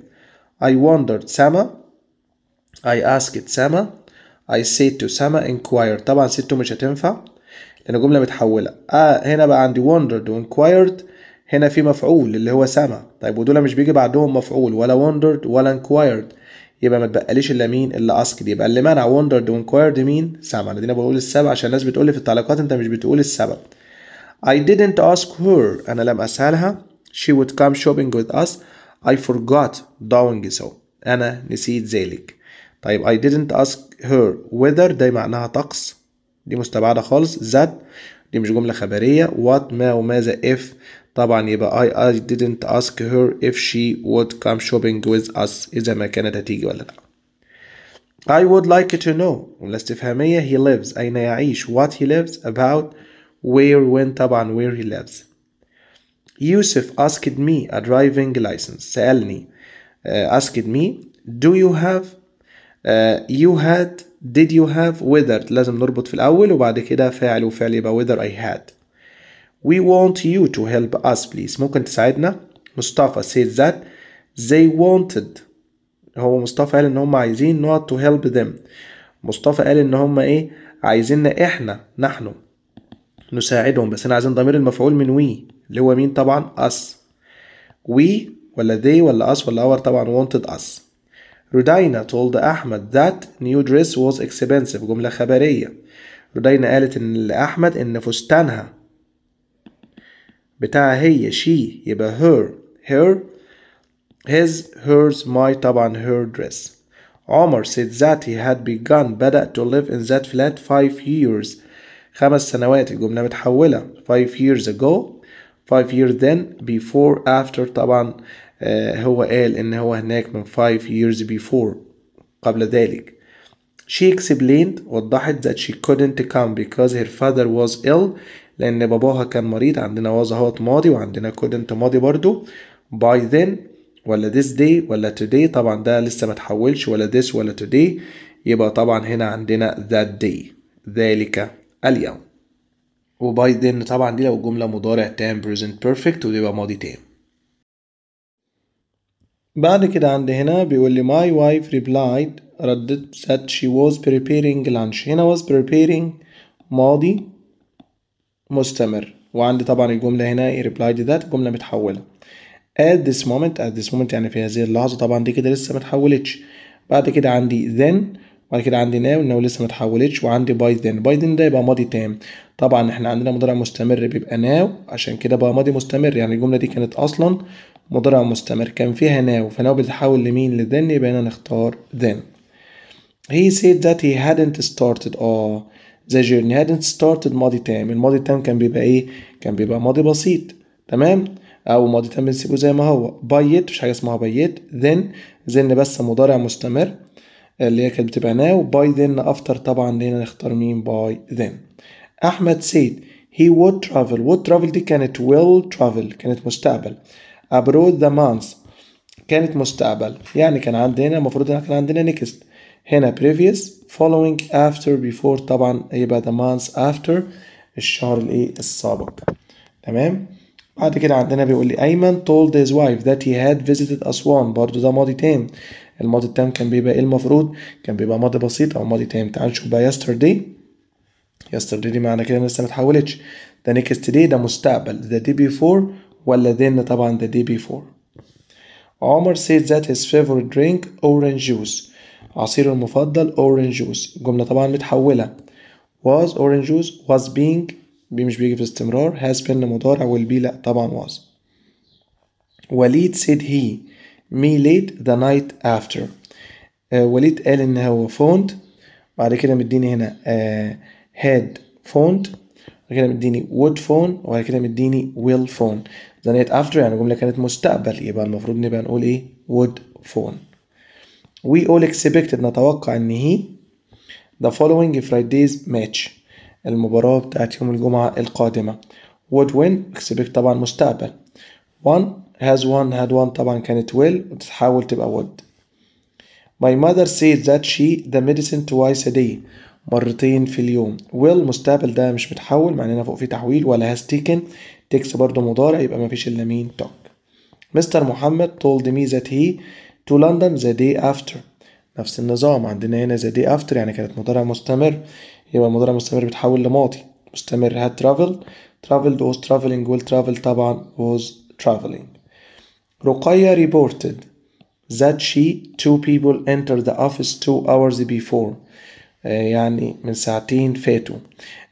I wondered Sama I asked Sama I said to سما inquired طبعا said to مش هتنفع لأن جملة متحولة آه هنا بقى عندي wondered و inquired هنا في مفعول اللي هو سما طيب ودول مش بيجي بعدهم مفعول ولا wondered ولا inquired يبقى ما تبقاليش الا مين الا اسكت يبقى اللي منع وندرد وانكوايرد مين سما انا دينا بقول السبب عشان الناس بتقول لي في التعليقات انت مش بتقول السبب I didn't ask her انا لم اسالها she would come shopping with us I forgot doing so انا نسيت ذلك طيب I didn't ask her whether دي معناها طقس دي مستبعدة خالص that دي مش جملة خبرية what ما وماذا if طبعا يبقى I, I didn't ask her if she would come shopping with us إذا ما كانت هتيجي ولا لأ I would like to know جملة استفهامية he lives أين يعيش what he lives about where when طبعا where he lives Yusuf asked me a driving license سألني uh, asked me do you have يو هاد ديد يو هاف weathered لازم نربط في الأول وبعد كده فاعل وفعل يبقى ويذر اي هاد وي want يو تو هيلب اس بليز ممكن تساعدنا مصطفى سيد ذات they wanted هو مصطفى قال ان هم عايزين not تو هيلب ذيم مصطفى قال ان هم ايه عايزيننا احنا نحن نساعدهم بس انا عايزين ضمير المفعول من وي اللي هو مين طبعا اس وي ولا they ولا us ولا our طبعا wanted us رودينا told أحمد that new dress was expensive جملة خبرية رودينا قالت إن لأحمد إن فستانها بتاعها هي she يبقى her her his hers my طبعا her dress عمر said that he had begun بدأ to live in that flat five years خمس سنوات الجملة متحولة five years ago five years then before after طبعا آه، هو قال ان هو هناك من 5 years before قبل ذلك She explained وضحت that she couldn't come because her father was ill لأن باباها كان مريض عندنا was هوت ماضي وعندنا couldn't ماضي برضو by then ولا this day ولا today طبعا ده لسه ما تحولش ولا this ولا today يبقى طبعا هنا عندنا that day ذلك اليوم وباي then طبعا دي لو جملة مضارع تام present perfect ويبقى ماضي تام بعد كده عندي هنا بيقول لي my wife replied ردت that she was preparing lunch هنا was preparing ماضي مستمر وعندي طبعا الجملة هنا replied that جملة متحولة at this moment at this moment يعني في هذه اللحظة طبعا دي كده لسه متحولتش بعد كده عندي then وبعد كده عندي now now لسه متحولتش وعندي by then by then ده يبقى ماضي تام طبعا احنا عندنا مضارع مستمر بيبقى now عشان كده بقى ماضي مستمر يعني الجملة دي كانت أصلا مضارع مستمر كان فيها ناو فناو بتتحول لمين لذن يبقى هنا نختار ذن he said that he hadn't started اه the journey hadn't started ماضي تام الماضي تام كان بيبقى ايه كان بيبقى ماضي بسيط تمام او ماضي تام بنسيبه زي ما هو بايت مفيش حاجه اسمها بايت then then بس مضارع مستمر اللي هي كانت بتبقى ناو باي then after طبعا هنا نختار مين باي then احمد سيد he would travel would travel دي كانت will travel كانت مستقبل abroad the months كانت مستقبل يعني كان عندنا هنا المفروض كان عندنا next هنا previous following after before طبعا يبقى the months after الشهر الايه السابق تمام بعد كده عندنا بيقول لي ايمن told his wife that he had visited اسوان برضه ده ماضي تام الماضي التام كان بيبقى ايه المفروض كان بيبقى ماضي بسيط او ماضي تام تعال نشوف بقى yesterday yesterday دي معنى كده لسه ما اتحولتش ده next day ده مستقبل the day before ولا then طبعا the day before عمر said that his favorite drink orange juice عصيره المفضل orange juice الجملة طبعا متحولة was orange juice was being بي مش بيجي في استمرار has been مضارع will be لأ طبعا was وليد said he me late the night after uh, وليد قال إن هو phoned بعد كده مديني هنا uh, had phoned بعد كده مديني would phone وبعد كده مديني will phone the night after يعني جملة كانت مستقبل يبقى المفروض نبقى نقول ايه would phone we all expected نتوقع ان هي the following Friday's match المباراة بتاعت يوم الجمعة القادمة would win expect طبعا مستقبل one has one had one طبعا كانت will وتتحول تبقى would my mother said that she the medicine twice a day مرتين في اليوم will مستقبل ده مش متحول معناه هنا فوق فيه تحويل ولا has taken takes برضه مضارع يبقى مفيش إلا مين took مستر محمد told me that he to London the day after نفس النظام عندنا هنا the day after يعني كانت مضارع مستمر يبقى مضارع مستمر بيتحول لماضي مستمر had traveled traveled was traveling will travel طبعا was traveling رقية reported that she two people entered the office two hours before آه، يعني من ساعتين فاتوا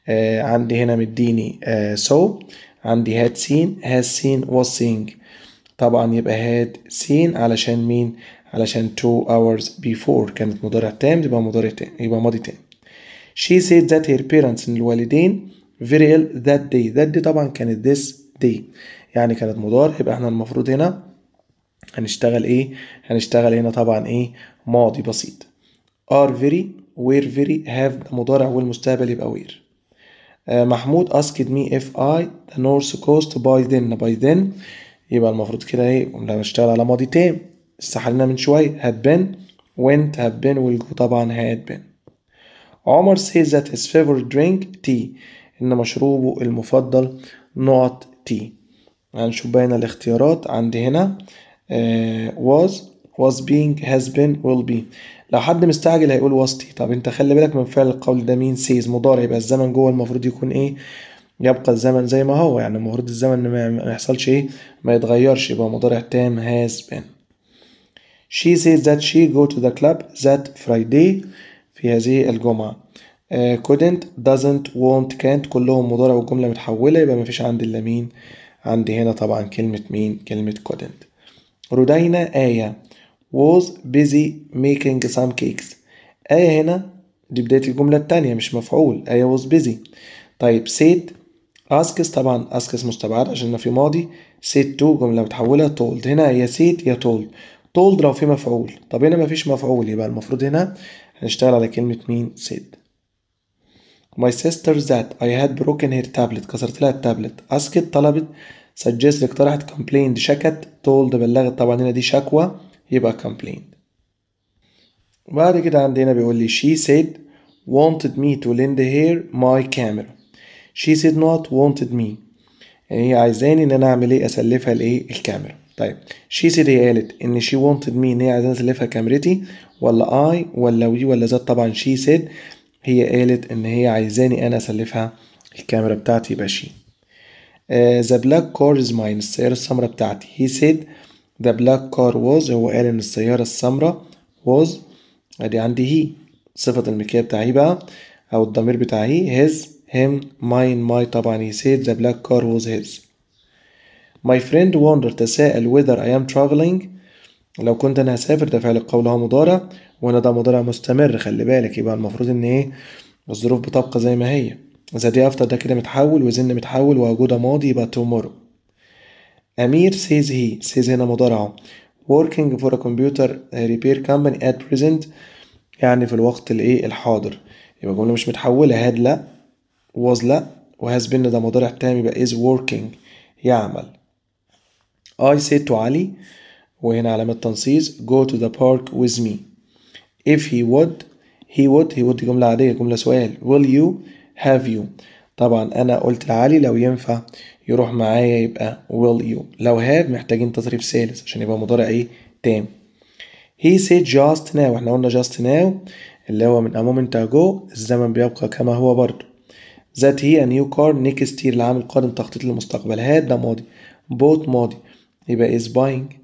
آه، عندي هنا مديني آه، سو عندي هاد سين هاد سين was seeing طبعا يبقى هاد سين علشان مين علشان تو hours before كانت مضارع تام يبقى مضارع تام يبقى ماضي تام she said that her parents إن الوالدين very ill that day that day طبعا كانت this day يعني كانت مضار يبقى احنا المفروض هنا هنشتغل ايه هنشتغل هنا طبعا ايه ماضي بسيط are very وير فيري هاف مضارع والمستقبل يبقى وير آه، محمود اسكد مي اف اي ذا نورث كوست باي ذن باي ذن يبقى المفروض كده ايه قمنا نشتغل على ماضي تام استحلنا من شويه هاد بين وينت هاد بين والجو طبعا هاد بين عمر says ذات هيز favorite درينك تي ان مشروبه المفضل نقط تي هنشوف بقى هنا الاختيارات عندي هنا واز آه، was was being has been will be لو حد مستعجل هيقول وسطي طب انت خلي بالك من فعل القول ده مين سيز مضارع يبقى الزمن جوه المفروض يكون ايه يبقى الزمن زي ما هو يعني المفروض الزمن ما يحصلش ايه ما يتغيرش يبقى مضارع تام هاز been she says that she go to the club that Friday في هذه الجمعة uh, couldn't doesn't won't can't كلهم مضارع والجملة متحولة يبقى ما فيش عندي إلا مين عندي هنا طبعا كلمة مين كلمة couldn't رودينا آية was busy making some cakes آية هنا دي بداية الجملة التانية مش مفعول آية was busy طيب said اسكس طبعا اسكس مستبعد عشان في ماضي said to جملة متحولة told هنا يا said يا told told لو في مفعول طب هنا مفيش مفعول يبقى المفروض هنا هنشتغل على كلمة مين said My sister that I had broken her tablet كسرت لها التابلت asked طلبت suggested اقترحت complained شكت told بلغت طبعا هنا دي شكوى يبقى complained بعد كده عندنا بيقول لي she said wanted me to lend her my camera she said not wanted me يعني هي عايزاني ان انا اعمل ايه اسلفها لايه الكاميرا طيب she said هي قالت ان she wanted me ان هي عايزاني اسلفها كاميرتي ولا I ولا we ولا ذات طبعا she said هي قالت ان هي عايزاني انا اسلفها الكاميرا بتاعتي يبقى she uh, the black car is mine السيارة السمراء بتاعتي he said The black car was هو قال إن السيارة السمراء was أدي عندي هي صفة الملكية بتاعي بقى أو الضمير بتاعي his him mine my طبعا he said the black car was his My friend wonder تساءل whether I am traveling لو كنت أنا هسافر ده فعل القول هو مضارع وأنا ده مضارع مستمر خلي بالك يبقى المفروض إن إيه الظروف بتبقى زي ما هي إذا دي أفضل ده كده متحول وزن متحول وجودة ماضي يبقى tomorrow أمير says he says هنا مضارعه working for a computer repair company at present يعني في الوقت الايه الحاضر يبقى الجملة مش متحولة هاد لا was لا وهاز been ده مضارع تام يبقى is working يعمل I said to علي وهنا علامة تنصيص go to the park with me if he would he would he would دي جملة عادية جملة سؤال will you have you طبعا أنا قلت لعلي لو ينفع يروح معايا يبقى will you لو have محتاجين تصريف ثالث عشان يبقى مضارع ايه تام he said just now احنا قلنا just now اللي هو من a moment ago الزمن بيبقى كما هو برضه that he a new car next year العام القادم تخطيط للمستقبل هاد ده ماضي bought ماضي يبقى is buying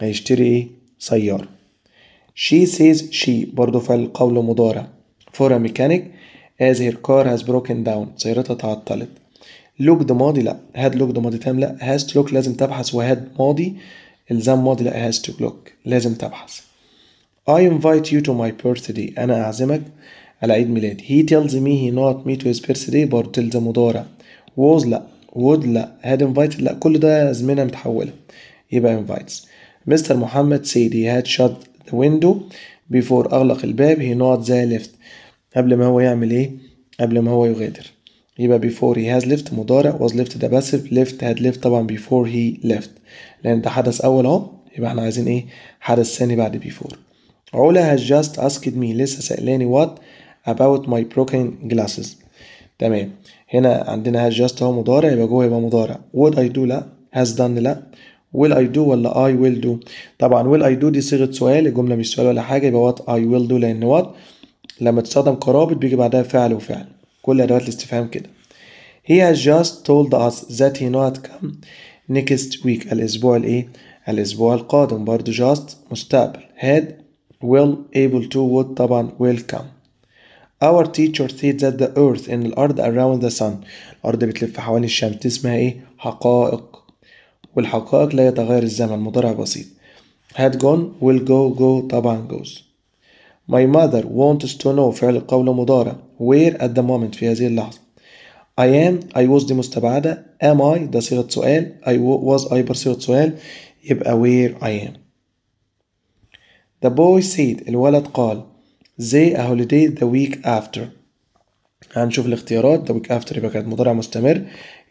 هيشتري ايه سيارة she says she برضه فعل قول مضارع for a mechanic as her car has broken down سيارتها تعطلت لوك ده ماضي لا هاد لوك ده ماضي تام لا هاز تو لوك لازم تبحث وهاد ماضي الزام ماضي لا هاز تو لوك لازم تبحث I invite you to my birthday أنا أعزمك على عيد ميلادي he tells me he not me to his birthday برضه تلزم مضارع was لا would لا had invited لا كل ده أزمنة متحولة يبقى invites مستر محمد said he had shut the window before أغلق الباب he not the lift قبل ما هو يعمل إيه قبل ما هو يغادر يبقى before he has left مضارع was left ده passive left had left طبعا before he left لأن ده حدث أول أهو يبقى احنا عايزين إيه حدث ثاني بعد before علا has just asked me لسه سألاني what about my broken glasses تمام هنا عندنا has just اهو مضارع يبقى جوه يبقى مضارع would I do لا has done لا will I do ولا I will do طبعا will I do دي صيغة سؤال الجملة مش سؤال ولا حاجة يبقى what I will do لأن what لما تستخدم قرابة بيجي بعدها فعل وفعل كل أدوات الاستفهام كده he has just told us that he not come next week الأسبوع الإيه؟ الأسبوع القادم برضو just مستقبل had will able to would طبعا will come Our teacher said that the earth إن الأرض around the sun الأرض بتلف حوالين الشمس دي اسمها إيه؟ حقائق والحقائق لا يتغير الزمن مضارع بسيط had gone will go go طبعا goes My mother wants to know فعل القول مضارع where at the moment في هذه اللحظة I am I was دي مستبعدة am I ده صيغة سؤال I was I بصيغة سؤال يبقى where I am The boy said الولد قال they a holiday the week after هنشوف الاختيارات the week after يبقى كانت مضارع مستمر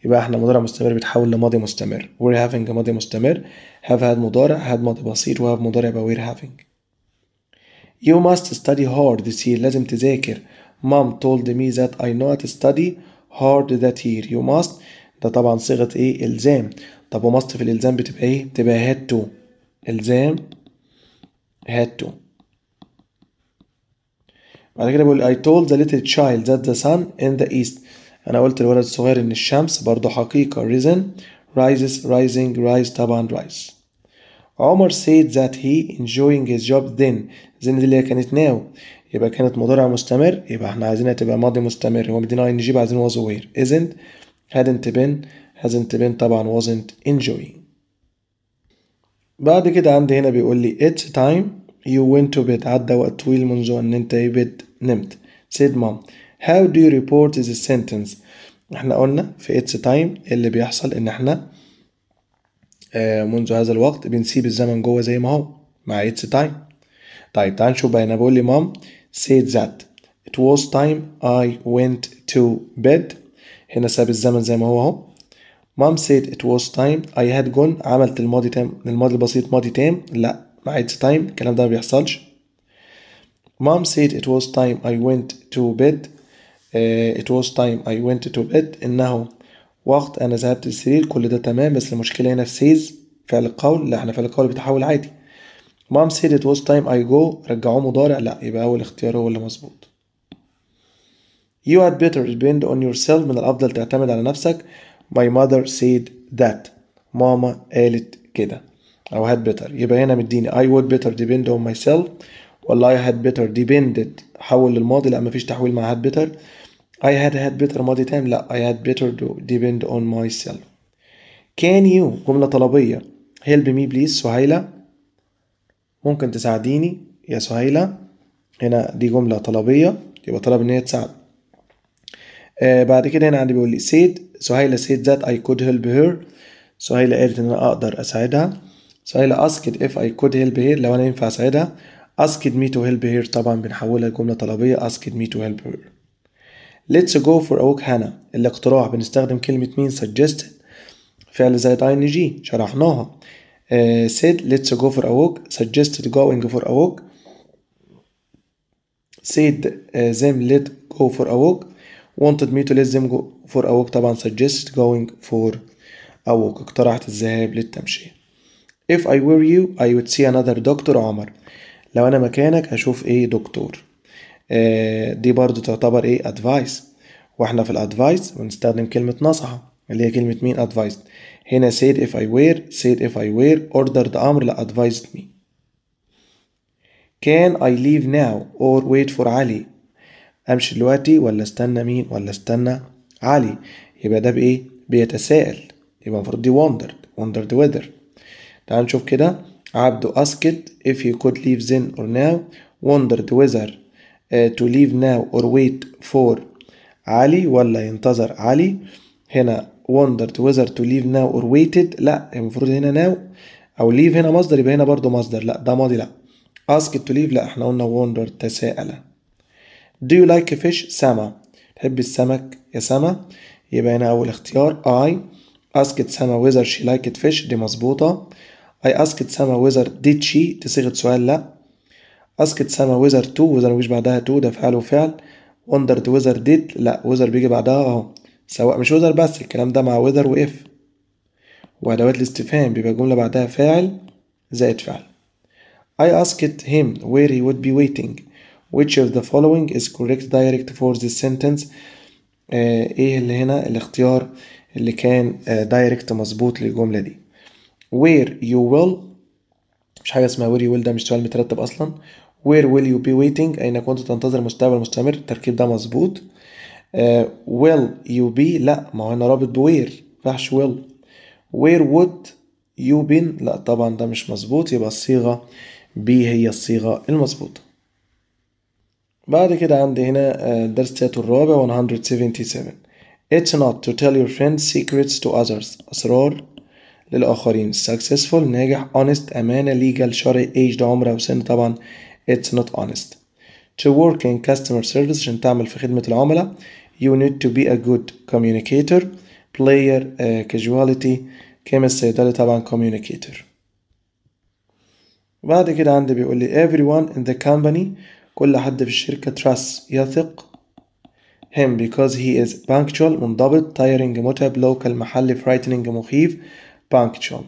يبقى احنا مضارع مستمر بيتحول لماضي مستمر we're having ماضي مستمر have had مضارع had ماضي بسيط و have مضارع يبقى we're having You must study hard this year لازم تذاكر Mom told me that I not study hard that year You must ده طبعا صيغة ايه إلزام طب وماست في الإلزام بتبقى ايه؟ بتبقى had to إلزام had to بعد كده بيقول I told the little child that the sun in the east أنا قلت للولد الصغير إن الشمس برضه حقيقة risen rises rising rise طبعا rise عمر said that he enjoying his job then دي اللي هي كانت ناو يبقى كانت مضارع مستمر يبقى احنا عايزينها تبقى ماضي مستمر هو مدينا اي ان جي بعدين واز وير isn't hadn't been hasn't been طبعا wasn't enjoying بعد كده عندي هنا بيقول لي it's time you went to bed عدى وقت طويل منذ ان انت بيت نمت سيد مام هاو دو يو ريبورت ذا سنتنس احنا قلنا في it's time اللي بيحصل ان احنا آه، منذ هذا الوقت بنسيب الزمن جوه زي ما هو مع it's time طيب تعال نشوف بقى هنا بقول لي مام said ذات ات واز تايم اي ونت تو بيد هنا ساب الزمن زي ما هو اهو مام said ات واز تايم اي هاد جون عملت الماضي تام الماضي البسيط ماضي تام لا ما عادش تايم الكلام ده ما بيحصلش مام said ات واز تايم اي ونت تو بيد ات واز تايم اي ونت تو بيد انه وقت انا ذهبت للسرير كل ده تمام بس المشكله هنا في سيز فعل القول لا احنا فعل القول بيتحول عادي مام said it was time I go رجعوه مضارع لا يبقى أول اختيار هو اللي مظبوط You had better depend on yourself من الأفضل تعتمد على نفسك My mother said that ماما قالت كده أو had better يبقى هنا مديني I would better depend on myself ولا I had better depended حول للماضي لا مفيش تحويل مع had better I had had better ماضي تام لا I had better do depend on myself Can you جملة طلبية help me please سهيلة ممكن تساعديني يا سهيلة هنا دي جملة طلبية يبقى طلب ان هي تساعد آه بعد كده هنا عندي بيقول لي سيد سهيلة سيد ذات I could help her سهيلة قالت ان انا اقدر اساعدها سهيلة asked if I could help her لو انا ينفع اساعدها asked me to help her طبعا بنحولها لجملة طلبية asked me to help her let's go for a walk الاقتراح بنستخدم كلمة مين suggested فعل زائد ing شرحناها said let's go for a walk suggested going for a walk said uh, them let go for a walk wanted me to let them go for a walk طبعا suggested going for a walk اقترحت الذهاب للتمشية if I were you I would see another doctor عمر لو انا مكانك هشوف ايه دكتور آه دي برضو تعتبر ايه advice واحنا في الادفايس بنستخدم كلمة نصحة اللي هي كلمة مين advised هنا said if I were said if I were ordered أمر لا advised me can I leave now or wait for علي أمشي دلوقتي ولا استنى مين ولا استنى علي يبقى ده بإيه بيتساءل يبقى المفروض دي wondered wondered whether تعال نشوف كده عبده asked if he could leave then or now wondered whether uh, to leave now or wait for علي ولا ينتظر علي هنا wondered whether to leave now or waited لا المفروض هنا now او leave هنا مصدر يبقى هنا برضو مصدر لا ده ماضي لا asked to leave لا احنا قلنا wondered تساءل do you like fish سما تحب السمك يا سما يبقى هنا اول اختيار I asked سما whether she liked fish دي مظبوطة I asked سما whether did she دي صيغة سؤال لا asked سما whether to whether مش بعدها to ده فعل وفعل wondered whether did لا whether بيجي بعدها اهو سواء مش وذر بس الكلام ده مع وذر واف وأدوات الاستفهام بيبقى جملة بعدها فاعل زائد فعل I asked him where he would be waiting which of the following is correct direct for this sentence آه ايه اللي هنا الاختيار اللي كان آه، direct مظبوط للجملة دي where you will مش حاجة اسمها where you will ده مش سؤال مترتب أصلا where will you be waiting أين كنت تنتظر مستقبل مستمر التركيب ده مظبوط آه، will you be لا ما هو هنا رابط بوير فحش will where would you been لا طبعا ده مش مظبوط يبقى الصيغة be هي الصيغة المظبوطة بعد كده عندي هنا الدرس آه، تاتو الرابع 177 It's not to tell your friends secrets to others أسرار للآخرين successful ناجح honest أمانة legal شرعي aged عمر أو سن طبعا it's not honest to work in customer service عشان تعمل في خدمة العملاء You need to be a good communicator. Player uh, casualty. chemist سيدلي طبعا communicator. بعد كده عندي بيقول لي everyone in the company كل حد في الشركة trust يثق him because he is punctual منضبط tiring متعب local محلي frightening مخيف punctual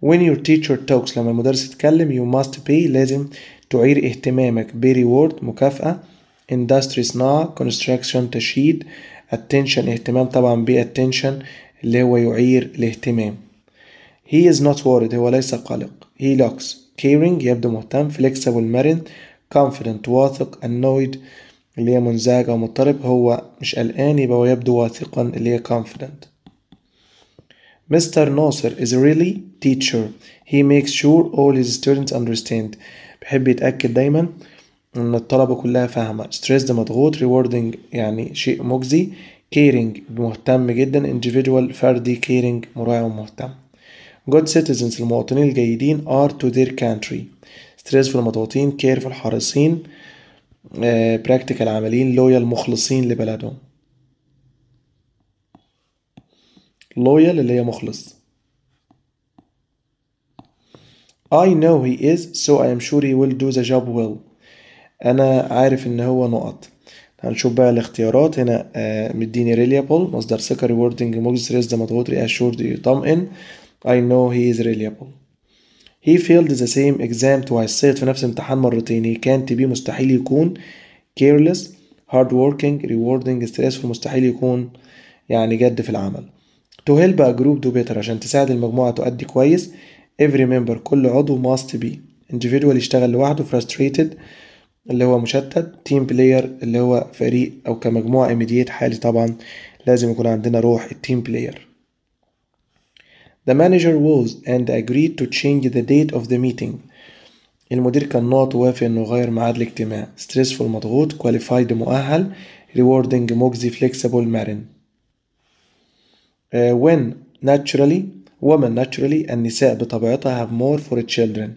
when your teacher talks لما المدرس يتكلم you must pay لازم تعير اهتمامك بريورد مكافأة industry صناعة construction تشييد attention اهتمام طبعا attention اللي هو يعير الاهتمام he is not worried هو ليس قلق he looks caring يبدو مهتم flexible مرن confident واثق annoyed اللي هي منزعج أو مضطرب هو مش قلقان يبقى هو يبدو واثقا اللي هي confident Mr. ناصر is really teacher he makes sure all his students understand بيحب يتأكد دايما ان الطلبه كلها فاهمه stressed مضغوط rewarding يعني شيء مجزي caring مهتم جدا individual فردي caring مراعي ومهتم good citizens المواطنين الجيدين are to their country stressful مضغوطين careful حريصين practical عاملين loyal مخلصين لبلدهم loyal اللي هي مخلص I know he is so I am sure he will do the job well انا عارف ان هو نقط هنشوف بقى الاختيارات هنا آه، مديني ريليابل مصدر ثقة rewarding مجلس ده مضغوط reassured يطمئن I know he is reliable he failed the same exam twice سيت في نفس الامتحان مرتين he can't be مستحيل يكون careless hard working rewarding stressful مستحيل يكون يعني جد في العمل to help a group do better عشان تساعد المجموعة تؤدي كويس every member كل عضو must be individual يشتغل لوحده frustrated اللي هو مشتت تيم بلاير اللي هو فريق او كمجموعه ايميديت حالي طبعا لازم يكون عندنا روح التيم بلاير The manager was and agreed to change the date of the meeting. المدير كان ناط وافق انه يغير ميعاد الاجتماع. stressful مضغوط qualified مؤهل rewarding مجزي flexible مرن. Uh, when naturally women naturally النساء بطبيعتها have more for children.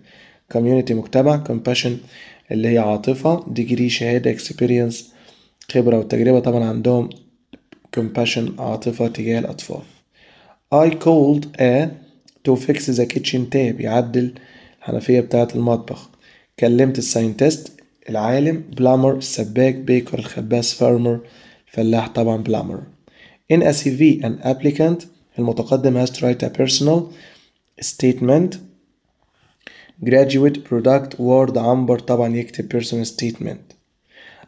community مجتمع compassion اللي هي عاطفة ديجري شهادة اكسبيرينس خبرة والتجربة طبعا عندهم compassion عاطفة تجاه الأطفال I called a to fix the kitchen tab يعدل الحنفية بتاعة المطبخ كلمت الساينتست العالم بلامر السباك بيكر الخباز فارمر الفلاح طبعا بلامر In a CV an applicant المتقدم has to write a personal statement graduate product word عنبر طبعا يكتب personal statement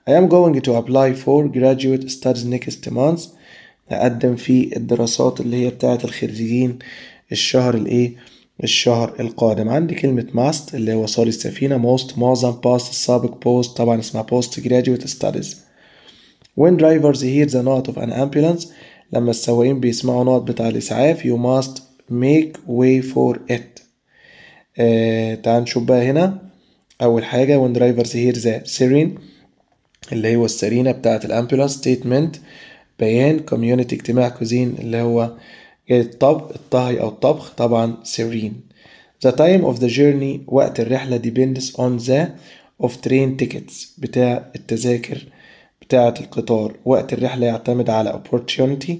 I am going to apply for graduate studies next month أقدم في الدراسات اللي هي بتاعة الخريجين الشهر الايه الشهر القادم عندي كلمة must اللي هو صار السفينة most معظم past السابق post طبعا اسمها post graduate studies when drivers hear the note of an ambulance لما السواقين بيسمعوا نوت بتاع الإسعاف you must make way for it آه، تعال نشوف بقى هنا اول حاجه وان درايفرز هير ذا سيرين اللي هو السرينه بتاعه الامبولانس ستيتمنت بيان كوميونتي اجتماع كوزين اللي هو الطب الطهي او الطبخ طبعا سيرين The time of the journey وقت الرحلة depends on the of train tickets بتاع التذاكر بتاعة القطار وقت الرحلة يعتمد على opportunity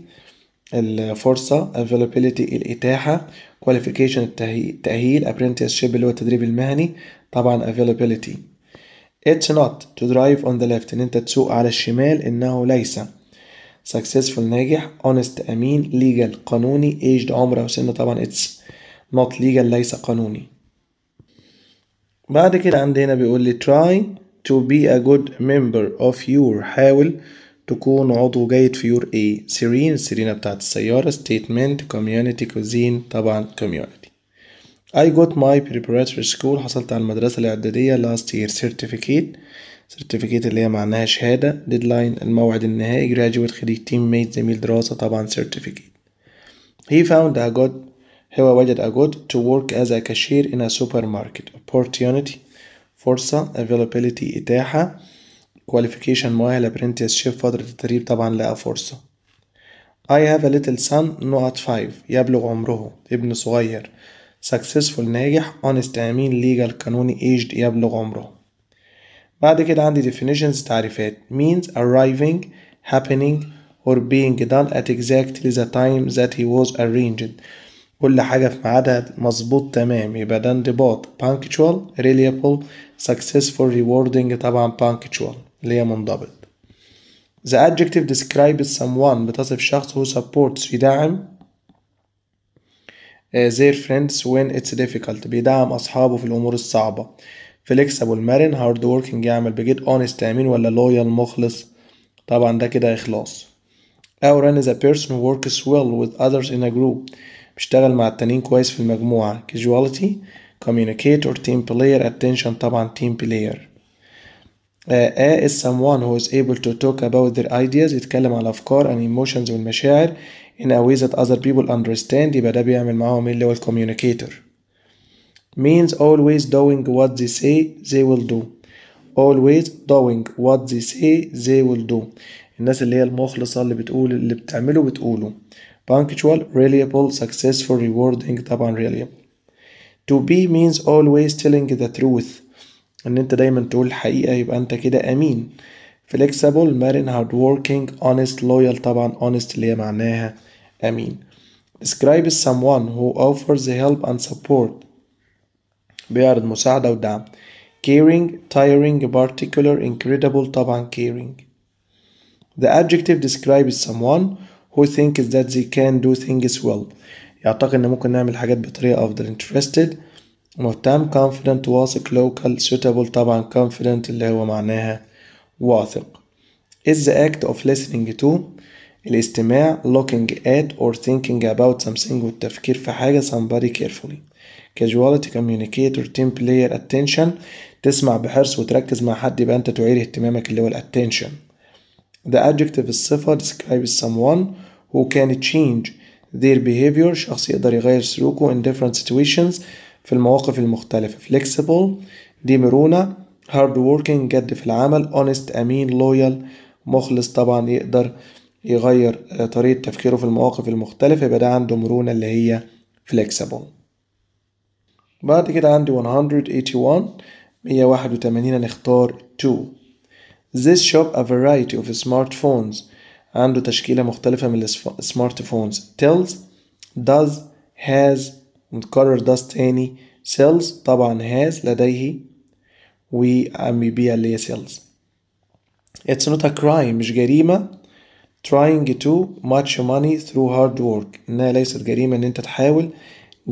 الفرصة availability الإتاحة كواليفيكيشن التأهيل apprenticeship اللي هو التدريب المهني طبعا availability It's not to drive on the left إن أنت تسوق على الشمال إنه ليس successful ناجح honest أمين legal قانوني aged عمر أو سن طبعا it's not legal ليس قانوني بعد كده عندنا بيقول لي try to be a good member of your حاول تكون عضو جيد في يور ايه سيرين السيرينة بتاعت السيارة statement community cuisine طبعا community I got my preparatory school حصلت على المدرسة الإعدادية last year certificate certificate اللي هي معناها شهادة deadline الموعد النهائي graduate خريج team mate زميل دراسة طبعا certificate He found a good هو وجد a good to work as a cashier in a supermarket opportunity فرصة availability إتاحة كواليفيكيشن مؤهل شيف فترة التدريب طبعا لقى فرصة I have a little son نقط 5 يبلغ عمره ابن صغير successful ناجح honest أمين legal قانوني aged يبلغ عمره بعد كده عندي definitions تعريفات means arriving happening or being done at exactly the time that he was arranged كل حاجة في ميعادها مظبوط تمام يبقى ده انضباط punctual reliable successful rewarding طبعا punctual اللي هي منضبط The adjective describes someone بتصف شخص who supports يدعم their friends when it's difficult بيدعم أصحابه في الأمور الصعبة flexible مرن hard working يعمل بجد honest أمين ولا loyal مخلص طبعا ده كده إخلاص أو run is a person who works well with others in a group بيشتغل مع التانيين كويس في المجموعة casuality communicator team player attention طبعا team player A uh, uh, is someone who is able to talk about their ideas يتكلم على أفكار and emotions والمشاعر in a way that other people understand يبقى ده بيعمل معاهم اللي هو communicator means always doing what they say they will do always doing what they say they will do الناس اللي هي المخلصة اللي بتقول اللي بتعمله بتقوله punctual reliable successful rewarding طبعا reliable to be means always telling the truth ان انت دايما تقول الحقيقه يبقى انت كده امين flexible مرن hard working honest loyal طبعا honest اللي هي معناها امين describe someone who offers help and support بيعرض مساعدة ودعم caring tiring particular incredible طبعا caring the adjective describes someone who thinks that they can do things well يعتقد ان ممكن نعمل حاجات بطريقة افضل interested مهتم confident واثق local suitable طبعا confident اللي هو معناها واثق is the act of listening to الاستماع looking at or thinking about something والتفكير في حاجة somebody carefully casuality communicator team player attention تسمع بحرص وتركز مع حد يبقى انت تعير اهتمامك اللي هو الاتنشن the adjective الصفة describes someone who can change their behavior شخص يقدر يغير سلوكه in different situations في المواقف المختلفة flexible دي مرونة hard working جد في العمل honest أمين loyal مخلص طبعا يقدر يغير آه، طريقة تفكيره في المواقف المختلفة يبقى ده عنده مرونة اللي هي flexible بعد كده عندي 181 181 هنختار 2 This shop a variety of smartphones عنده تشكيلة مختلفة من السمارت فونز tells does has نكرر ده تاني سيلز طبعا هاز لديه وأميبيا اللي هي سيلز It's not a crime مش جريمة trying to much money through hard work إنها ليست جريمة إن أنت تحاول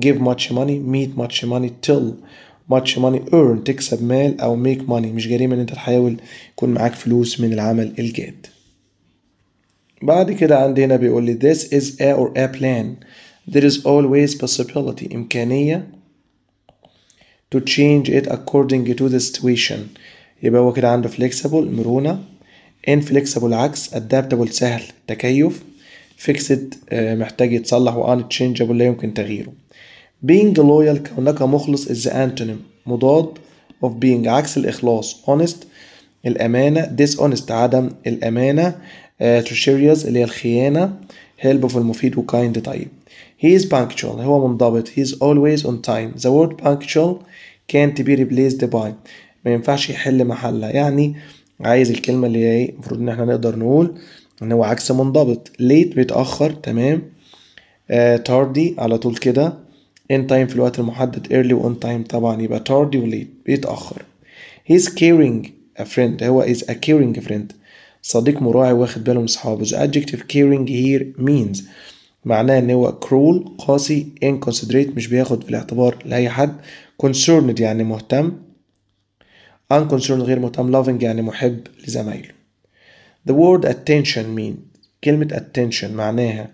give much money meet much money till much money earn تكسب مال أو make money مش جريمة إن أنت تحاول يكون معاك فلوس من العمل الجاد بعد كده عندنا بيقول لي this is a or a plan there is always possibility إمكانية to change it according to the situation يبقى هو كده عنده flexible مرونة inflexible عكس adaptable سهل تكيف fixed محتاج يتصلح و unchangeable لا يمكن تغييره being loyal كونك مخلص is the antonym مضاد of being عكس الإخلاص honest الأمانة dishonest عدم الأمانة uh, treacherous اللي هي الخيانة helpful المفيد kind طيب He is punctual هو منضبط he is always on time the word punctual can't be replaced by ما ينفعش يحل محلها يعني عايز الكلمة اللي هي المفروض ان احنا نقدر نقول ان هو عكس منضبط late بيتأخر تمام Uh, tardy على طول كده in time في الوقت المحدد early on time طبعا يبقى tardy و late بيتأخر he is caring a friend هو is a caring friend صديق مراعي واخد باله من صحابه the adjective caring here means معناه ان هو كرول قاسي inconsiderate مش بياخد في الاعتبار لاي حد concerned يعني مهتم unconcerned غير مهتم loving يعني محب لزمايله the word attention mean كلمة attention معناها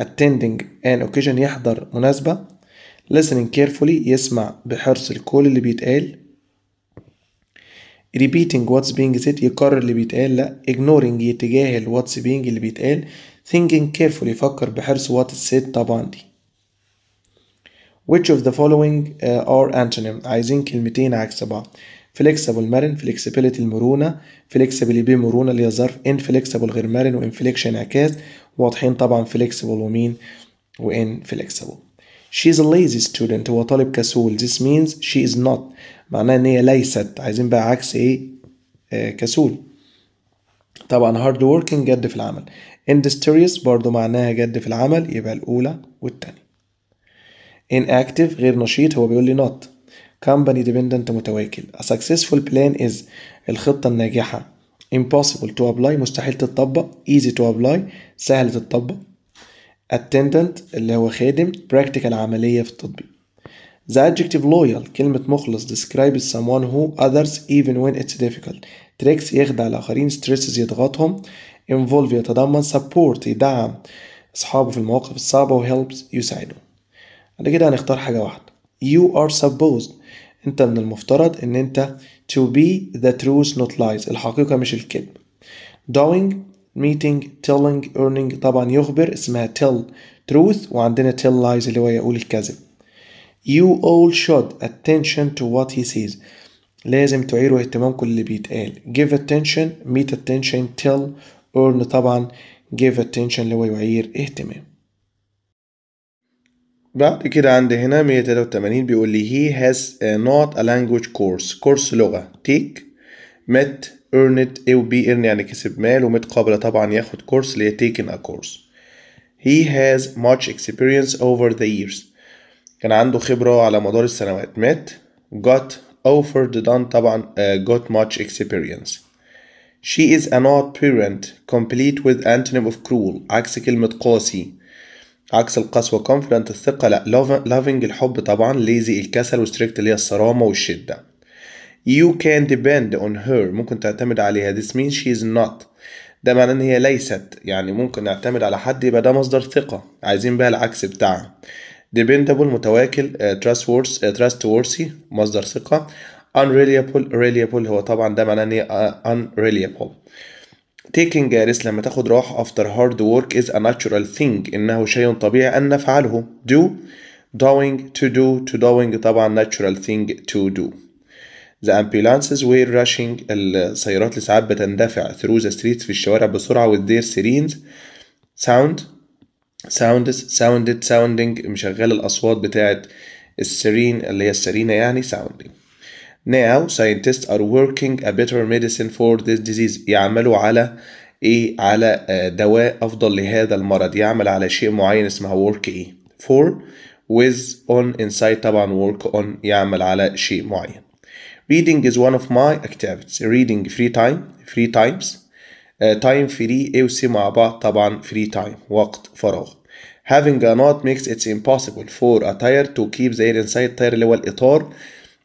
attending an occasion يحضر مناسبة listening carefully يسمع بحرص الكل اللي بيتقال repeating what's being said يكرر اللي بيتقال لا ignoring يتجاهل what's being اللي بيتقال thinking carefully فكر بحرص what is said طبعا دي which of the following uh, are antonym عايزين كلمتين عكس بعض flexible مرن flexibility المرونة flexibility مرونة اللي هي ظرف inflexible غير مرن و inflection انعكاس واضحين طبعا flexible ومين و inflexible she is a lazy student هو طالب كسول this means she is not معناها ان هي ليست عايزين بقى عكس ايه آه كسول طبعا hard working جد في العمل industrious برضو معناها جد في العمل يبقى الأولى والتانية inactive غير نشيط هو بيقول لي not company dependent متواكل a successful plan is الخطة الناجحة impossible to apply مستحيل تتطبق easy to apply سهل تتطبق attendant اللي هو خادم practical عملية في التطبيق the adjective loyal كلمة مخلص describes someone who others even when it's difficult tricks يخدع الآخرين stresses يضغطهم involve يتضمن support يدعم أصحابه في المواقف الصعبة و helps يساعده بعد كده هنختار حاجة واحدة you are supposed أنت من المفترض إن أنت to be the truth not lies الحقيقة مش الكذب doing meeting telling earning طبعا يخبر اسمها tell truth وعندنا tell lies اللي هو يقول الكذب you all should attention to what he says لازم تعيروا اهتمامكم اللي بيتقال give attention meet attention tell Earn طبعا give attention اللي هو يعير اهتمام بعد كده عندي هنا 183 بيقول لي he has not a language course كورس لغة take met earned او بي earn يعني كسب مال ومت قبل طبعا ياخد كورس اللي هي taken a course he has much experience over the years كان عنده خبرة على مدار السنوات met got offered done طبعا uh, got much experience She is an odd parent complete with antonym of cruel عكس كلمة قاسي عكس القسوة confident الثقة لا loving الحب طبعا lazy الكسل وstrict اللي هي الصرامة والشدة You can depend on her ممكن تعتمد عليها this means she is not ده معناه ان هي ليست يعني ممكن نعتمد على حد يبقى ده مصدر ثقة عايزين بقى العكس بتاعها dependable متواكل uh, trustworthy uh, trustworthy مصدر ثقة unreliable reliable هو طبعا ده معناه ان unreliable taking a rest لما تاخد راحة after hard work is a natural thing إنه شيء طبيعي أن نفعله do doing to do to doing طبعا natural thing to do The ambulances were rushing السيارات اللي ساعات بتندفع through the streets في الشوارع بسرعة with their sirens sound sounds sounded sounding مشغل الأصوات بتاعت السيرين اللي هي السيرينة يعني sounding Now scientists are working a better medicine for this disease يعملوا على ايه على دواء افضل لهذا المرض يعمل على شيء معين اسمها work ايه for with on inside طبعا work on يعمل على شيء معين reading is one of my activities reading free time free times uh, time free ايه و سي مع بعض طبعا free time وقت فراغ having a knot makes it impossible for a tire to keep their inside tire اللي هو الإطار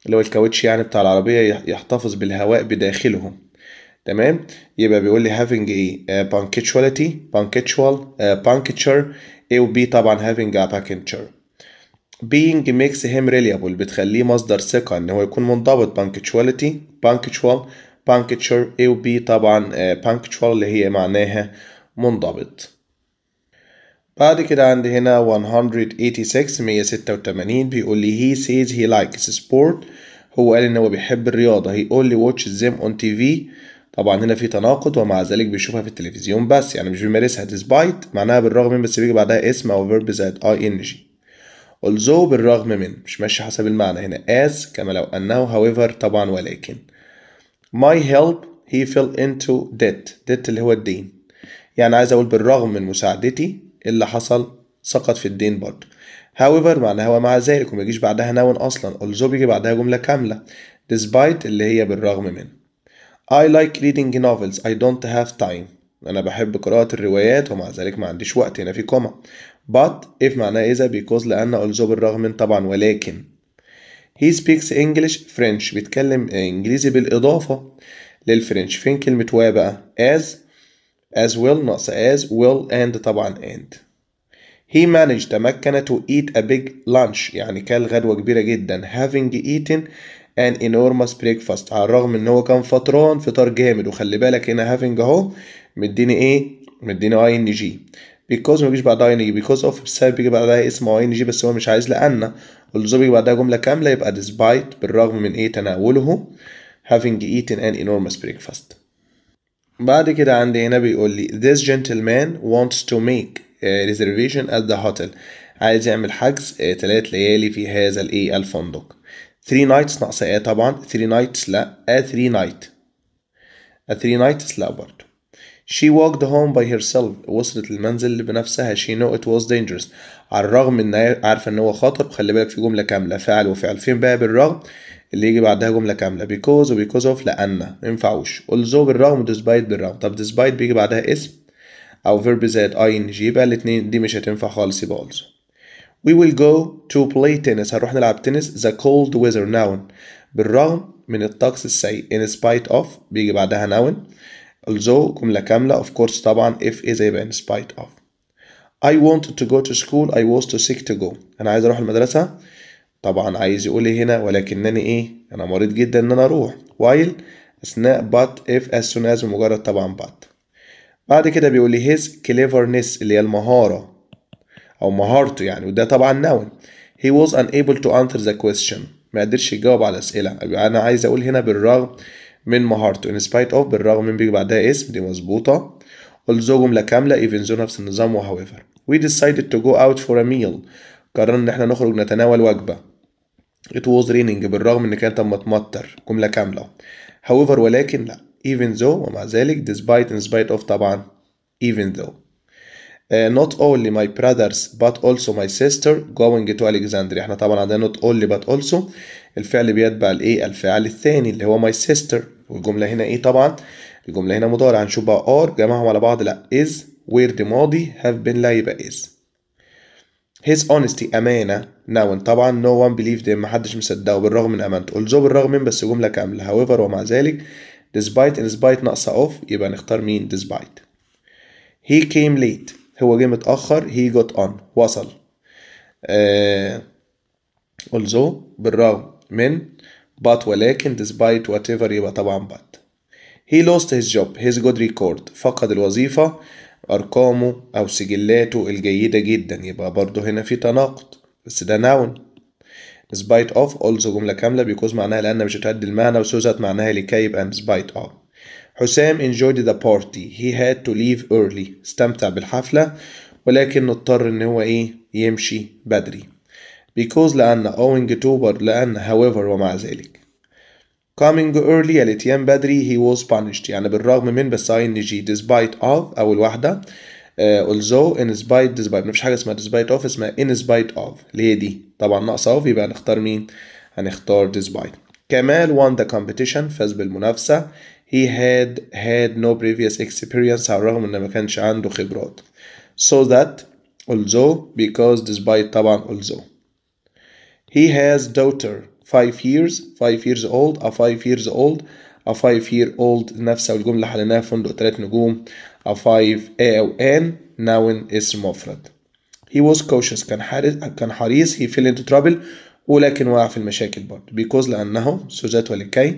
اللي هو الكاوتش يعني بتاع العربية يحتفظ بالهواء بداخله تمام يبقى بيقول لي having a punctuality punctual uh, puncture A و B طبعا having a puncture being makes him reliable بتخليه مصدر ثقة ان هو يكون منضبط punctuality punctual puncture A و B طبعا uh, punctual اللي هي معناها منضبط بعد كده عندي هنا 186 186 بيقول لي he says he likes sport هو قال ان هو بيحب الرياضة he only watches them on TV طبعا هنا في تناقض ومع ذلك بيشوفها في التلفزيون بس يعني مش بيمارسها despite معناها بالرغم من بس بيجي بعدها اسم او verb زائد ing although بالرغم من مش ماشي حسب المعنى هنا as كما لو انه however طبعا ولكن my help he fell into debt debt اللي هو الدين يعني عايز اقول بالرغم من مساعدتي اللي حصل سقط في الدين برضه however معناها ومع ذلك وما يجيش بعدها نون اصلا also بيجي بعدها جمله كامله despite اللي هي بالرغم من I like reading novels I don't have time أنا بحب قراءة الروايات ومع ذلك ما عنديش وقت هنا في كومة but if معناه إذا because لأن although بالرغم من طبعا ولكن he speaks English French بيتكلم إنجليزي بالإضافة للفرنش فين كلمة و بقى as as will ناقص as will and طبعا and he managed تمكن to eat a big lunch يعني كان غدوة كبيرة جدا having eaten an enormous breakfast على الرغم ان هو كان فطران فطار جامد وخلي بالك هنا having اهو مديني ايه مديني ing because ما بيجيش بعدها ing because of بسبب بيجي بعدها إيه اسم ing بس هو مش عايز لأن واللزوم بيجي بعدها جملة كاملة يبقى despite بالرغم من ايه تناوله having eaten an enormous breakfast بعد كده عندي هنا بيقول لي this gentleman wants to make a reservation at the hotel عايز يعمل حجز ثلاث آه, ليالي في هذا الايه الفندق 3 nights ناقصة ايه طبعا 3 nights لا a 3 night a 3 nights لا برضو She walked home by herself وصلت المنزل بنفسها she knew it was dangerous على الرغم ان عارفه ان هو خطر خلي بالك في جمله كامله فعل وفعل فين بقى بالرغم اللي يجي بعدها جمله كامله because وبيكوز اوف لان ما ينفعوش although بالرغم despite بالرغم طب despite بيجي بعدها اسم او verb زائد ing يبقى الاثنين دي مش هتنفع خالص يبقى also we will go to play tennis هنروح نلعب تنس the cold weather noun بالرغم من الطقس السيء in spite of بيجي بعدها noun although جملة كاملة of course طبعا if is يبقى in spite of I wanted to go to school I was too sick to go أنا عايز أروح المدرسة طبعا عايز يقول إيه هنا ولكنني ايه انا مريض جدا ان انا اروح while اثناء but if as soon as مجرد طبعا but بعد كده بيقول لي his cleverness اللي هي المهارة او مهارته يعني وده طبعا noun he was unable to answer the question ما قدرش يجاوب على الاسئله يبقى انا عايز اقول هنا بالرغم من مهارته in spite of بالرغم من بيجي بعدها اسم دي مظبوطه قلزو جمله كامله even though نفس النظام وهاويفر we decided to go out for a meal قررنا ان احنا نخرج نتناول وجبه It was raining بالرغم ان كانت اما تمطر جملة كاملة however ولكن لا even though ومع ذلك despite in spite of طبعا even though Uh, not only my brothers but also my sister going to Alexandria احنا طبعا عندنا not only but also الفعل بيتبع الايه الفعل الثاني اللي هو my sister والجمله هنا ايه طبعا الجمله هنا مضارع هنشوف بقى are جمعهم على بعض لا is where the ماضي have been لا يبقى is his honesty امانه now and طبعا no one believed him محدش مصدقه بالرغم من امانته قلت بالرغم من بس جمله كامله however ومع ذلك despite and despite ناقصه off يبقى نختار مين despite he came late هو جه متاخر he got on وصل uh, also بالرغم من but ولكن despite whatever يبقى طبعا but he lost his job his good record فقد الوظيفة أرقامه أو سجلاته الجيدة جدا يبقى برضه هنا في تناقض بس ده نون spite of also جملة كاملة بيكوز معناها لأن مش هتعدي المعنى وسوزات معناها لكي يبقى spite of حسام enjoyed the party he had to leave early استمتع بالحفلة ولكن اضطر إن هو إيه يمشي بدري because لأن owing to لأن however ومع ذلك coming early الاتيان بدري he was punished يعني بالرغم من بس ing despite of أول واحدة although in spite despite ما فيش حاجة اسمها despite of اسمها in spite of ليه دي طبعا ناقص of يبقى هنختار مين هنختار despite كمال won the competition فاز بالمنافسة he had had no previous experience على الرغم انه ما كانش عنده خبرات so that although because despite طبعا although he has daughter 5 years 5 years old a 5 years old a 5 year old نفس الجملة حليناها في فندق 3 نجوم a 5 a أو ان ناون اسم مفرد he was cautious كان حريص كان حريص he fell into trouble ولكن وقع في المشاكل برضه because لأنه سوزات ولكي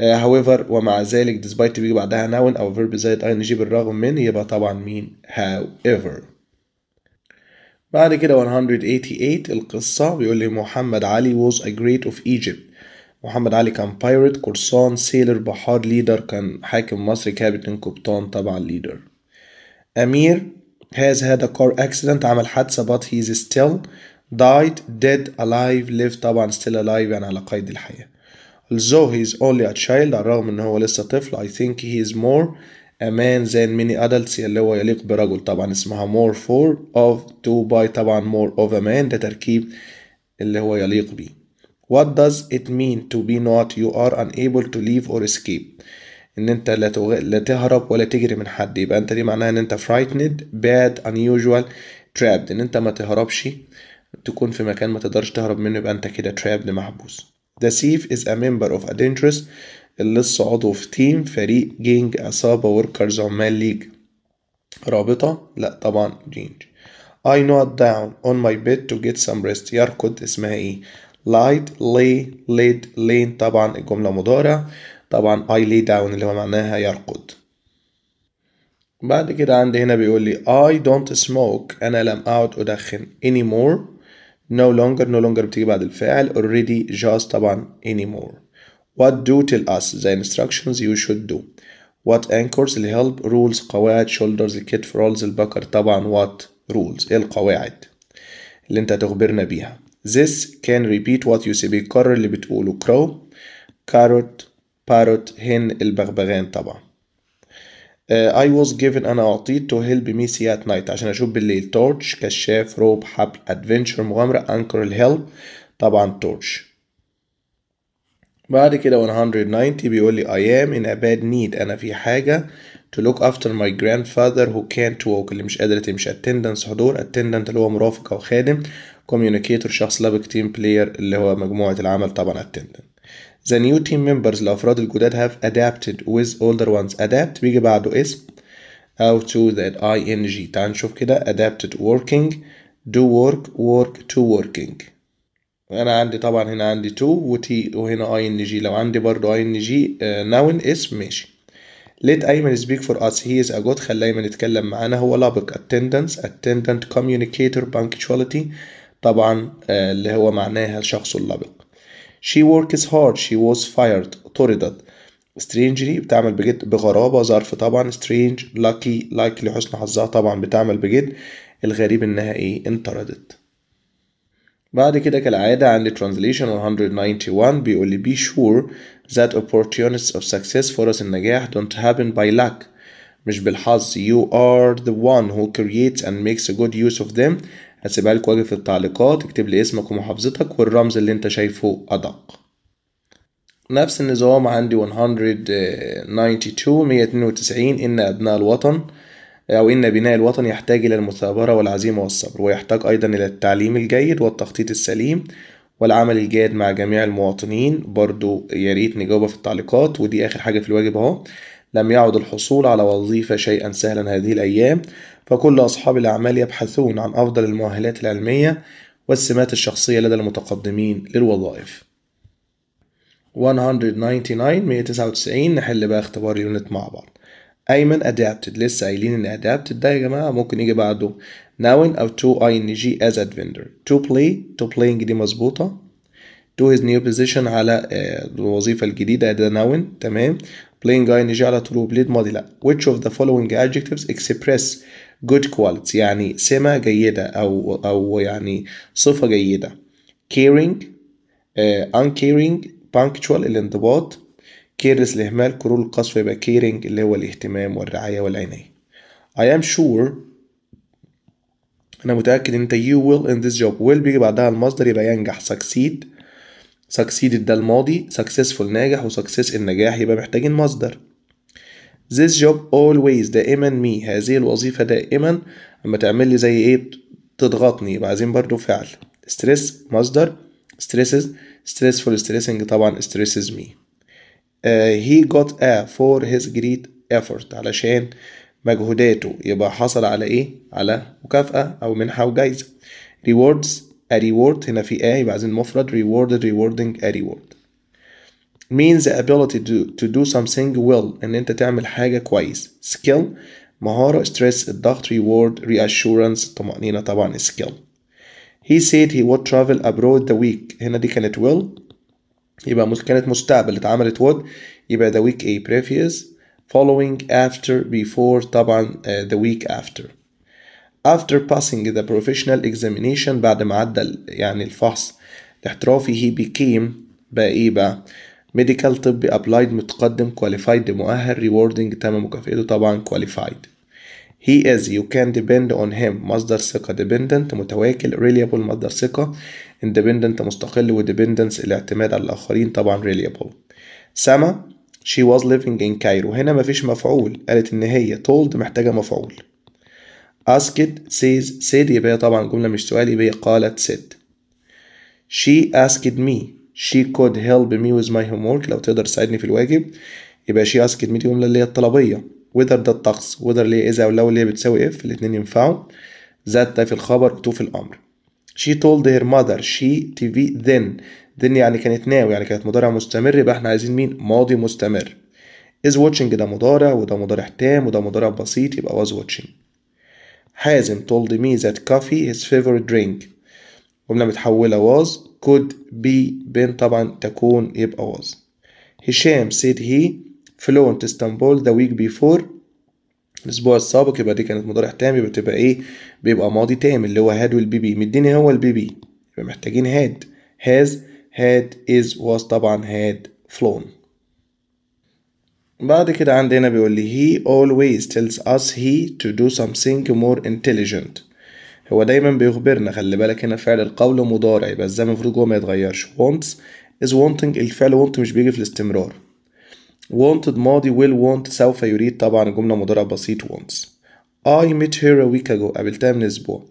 uh, however ومع ذلك despite بيجي بعدها ناون أو verb زائد ing بالرغم من يبقى طبعا مين however بعد كده 188 القصة بيقول لي محمد علي was a great of Egypt محمد علي كان pirate قرصان سيلر بحار ليدر كان حاكم مصر كابتن قبطان طبعا ليدر أمير has had a car accident عمل حادثة but he is still died dead alive live طبعا still alive يعني على قيد الحياة although he is only a child على الرغم ان هو لسه طفل I think he is more a man than many adults اللي هو يليق برجل طبعا اسمها more for of to buy طبعا more of a man ده تركيب اللي هو يليق به what does it mean to be not you are unable to leave or escape ان انت لا, تغ... لا تهرب ولا تجري من حد يبقى انت دي معناها ان انت frightened bad unusual trapped ان انت ما تهربش تكون في مكان ما تقدرش تهرب منه يبقى انت كده trapped محبوس The thief is a member of a dangerous اللي لسه عضو في تيم فريق جينج عصابة وركرز عمال ليج رابطة لا طبعا جينج I knelt down on my bed to get some rest يركض اسمها ايه light lay laid lane طبعا الجملة مضارع طبعا I lay down اللي هو معناها يركض بعد كده عندي هنا بيقول لي I don't smoke أنا لم أعد أدخن anymore no longer no longer بتيجي بعد الفاعل already just طبعا anymore What do tell us the instructions you should do What anchors help rules قواعد shoulders الكتف rolls البكر طبعا what rules ايه القواعد اللي انت تخبرنا بيها This can repeat what you see بيكرر اللي بتقوله crow carrot parrot hen البغبغان طبعا I was given أنا أعطيت to help me see at night عشان أشوف بالليل torch كشاف روب حبل adventure مغامرة anchor help طبعا torch بعد كده 190 بيقول لي I am in a bad need أنا في حاجة to look after my grandfather who can't walk اللي مش قادرة تمشي attendance حضور attendant اللي هو مرافق أو خادم communicator شخص لابك team player اللي هو مجموعة العمل طبعا attendant the new team members الأفراد الجداد have adapted with older ones adapt بيجي بعده اسم أو to that ing تعال نشوف كده adapted working do work work to working انا عندي طبعا هنا عندي تو وتي وهنا اي ان جي لو عندي برضو اي ان جي ناون آه، اسم ماشي let ايمن speak for us he is a god خلى ايمن يتكلم معانا هو لابق attendance attendant communicator punctuality طبعا آه، اللي هو معناها الشخص اللبق she works hard she was fired طردت strangely بتعمل بجد بغرابة ظرف طبعا strange lucky likely لحسن حظها طبعا بتعمل بجد الغريب انها ايه انطردت بعد كده كالعادة عند translation 191 بيقول لي be sure that opportunities of success فرص النجاح don't happen by luck مش بالحظ you are the one who creates and makes a good use of them هسيبها لك واجب في التعليقات اكتب لي اسمك ومحافظتك والرمز اللي انت شايفه أدق نفس النظام عندي 192 192 إن أبناء الوطن أو إن بناء الوطن يحتاج إلى المثابرة والعزيمة والصبر ويحتاج أيضا إلى التعليم الجيد والتخطيط السليم والعمل الجاد مع جميع المواطنين برضو يا ريت نجاوبها في التعليقات ودي آخر حاجة في الواجب أهو لم يعد الحصول على وظيفة شيئا سهلا هذه الأيام فكل أصحاب الأعمال يبحثون عن أفضل المؤهلات العلمية والسمات الشخصية لدى المتقدمين للوظائف 199 199 نحل بقى اختبار اليونت مع بعض ايمن adapted لسه قايلين ان adapted ده يا جماعه ممكن يجي بعده noun او to ing as advender to play to playing دي مظبوطه to his new position على الوظيفه الجديده ده noun تمام playing ing على to بليد ماضي لا which of the following adjectives express good quality يعني سمة جيدة أو أو يعني صفة جيدة caring uh, uncaring punctual الانضباط كيرلس الإهمال كرول القصف يبقى كيرنج اللي هو الاهتمام والرعاية والعناية I am sure أنا متأكد أنت you will in this job will بيجي بعدها المصدر يبقى ينجح succeed succeed ده الماضي successful ناجح وsuccess النجاح يبقى محتاجين مصدر this job always دائما me هذه الوظيفة دائما اما تعمل لي زي ايه تضغطني يبقى عايزين برضه فعل stress مصدر stresses stressful stressing طبعا stresses me Uh, he got a for his great effort علشان مجهوداته يبقى حصل على ايه على مكافأة او منحة وجايزة rewards a reward هنا في a يبقى عايزين مفرد rewarded rewarding a reward means the ability to, to do something well ان انت تعمل حاجة كويس skill مهارة stress الضغط reward reassurance الطمأنينة طبعا skill he said he would travel abroad the week هنا دي كانت will يبقى مش كانت مستقبل اتعملت would يبقى the week a previous following after before طبعا uh, the week after after passing the professional examination بعد ما عدى يعني الفحص الاحترافي he became بقى ايه بقى medical طبي applied متقدم qualified مؤهل rewarding تم مكافئته طبعا qualified he is you can depend on him مصدر ثقة dependent متواكل reliable مصدر ثقة independent مستقل و dependence الاعتماد على الآخرين طبعا reliable سما she was living in Cairo هنا مفيش مفعول قالت إن هي told محتاجة مفعول asked says said يبقى طبعا جملة مش سؤال يبقى قالت said she asked me she could help me with my homework لو تقدر تساعدني في الواجب يبقى she asked me دي جملة اللي هي الطلبية وذر ده الطقس وذر ليه إذا ولو ليه بتساوي إف الاتنين ينفعوا زاد ده في الخبر وتو في الأمر she told her mother she TV then then يعني كانت ناوي يعني كانت مضارع مستمر يبقى احنا عايزين مين ماضي مستمر is watching ده مضارع وده مضارع تام وده مضارع بسيط يبقى was watching حازم told me that coffee his favorite drink جملة متحولة was could be بين طبعا تكون يبقى was هشام said he فلونت اسطنبول ذا ويك بيفور الاسبوع السابق يبقى دي كانت مضارع تام يبقى تبقى ايه بيبقى ماضي تام اللي هو هاد والبي بي مديني هو البي بي يبقى محتاجين هاد هاز هاد از واز طبعا هاد فلون بعد كده عندنا بيقول لي هي always tells us he to do something more intelligent هو دايما بيخبرنا خلي بالك هنا فعل القول مضارع يبقى ازاي المفروض جوه ما يتغيرش wants is wanting الفعل want مش بيجي في الاستمرار wanted ماضي will want سوف يريد طبعا الجملة مضارع بسيط wants I met her a week ago قابلتها من أسبوع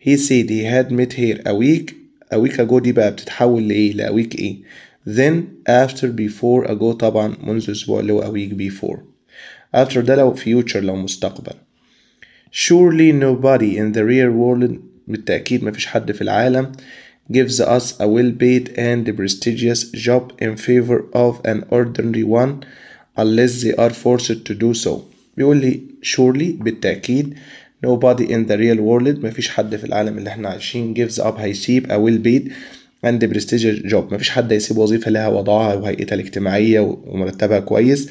he said he had met her a week a week ago دي بقى بتتحول لإيه week إيه then after before ago طبعا منذ أسبوع اللي هو a week before after ده لو future لو مستقبل surely nobody in the real world بالتأكيد مفيش حد في العالم gives us a well-paid and prestigious job in favor of an ordinary one unless they are forced to do so بيقول لي surely بالتأكيد nobody in the real world مفيش حد في العالم اللي احنا عايشين gives up هيسيب a well paid and prestigious job مفيش حد هيسيب وظيفة لها وضعها وهيئتها الاجتماعية ومرتبها كويس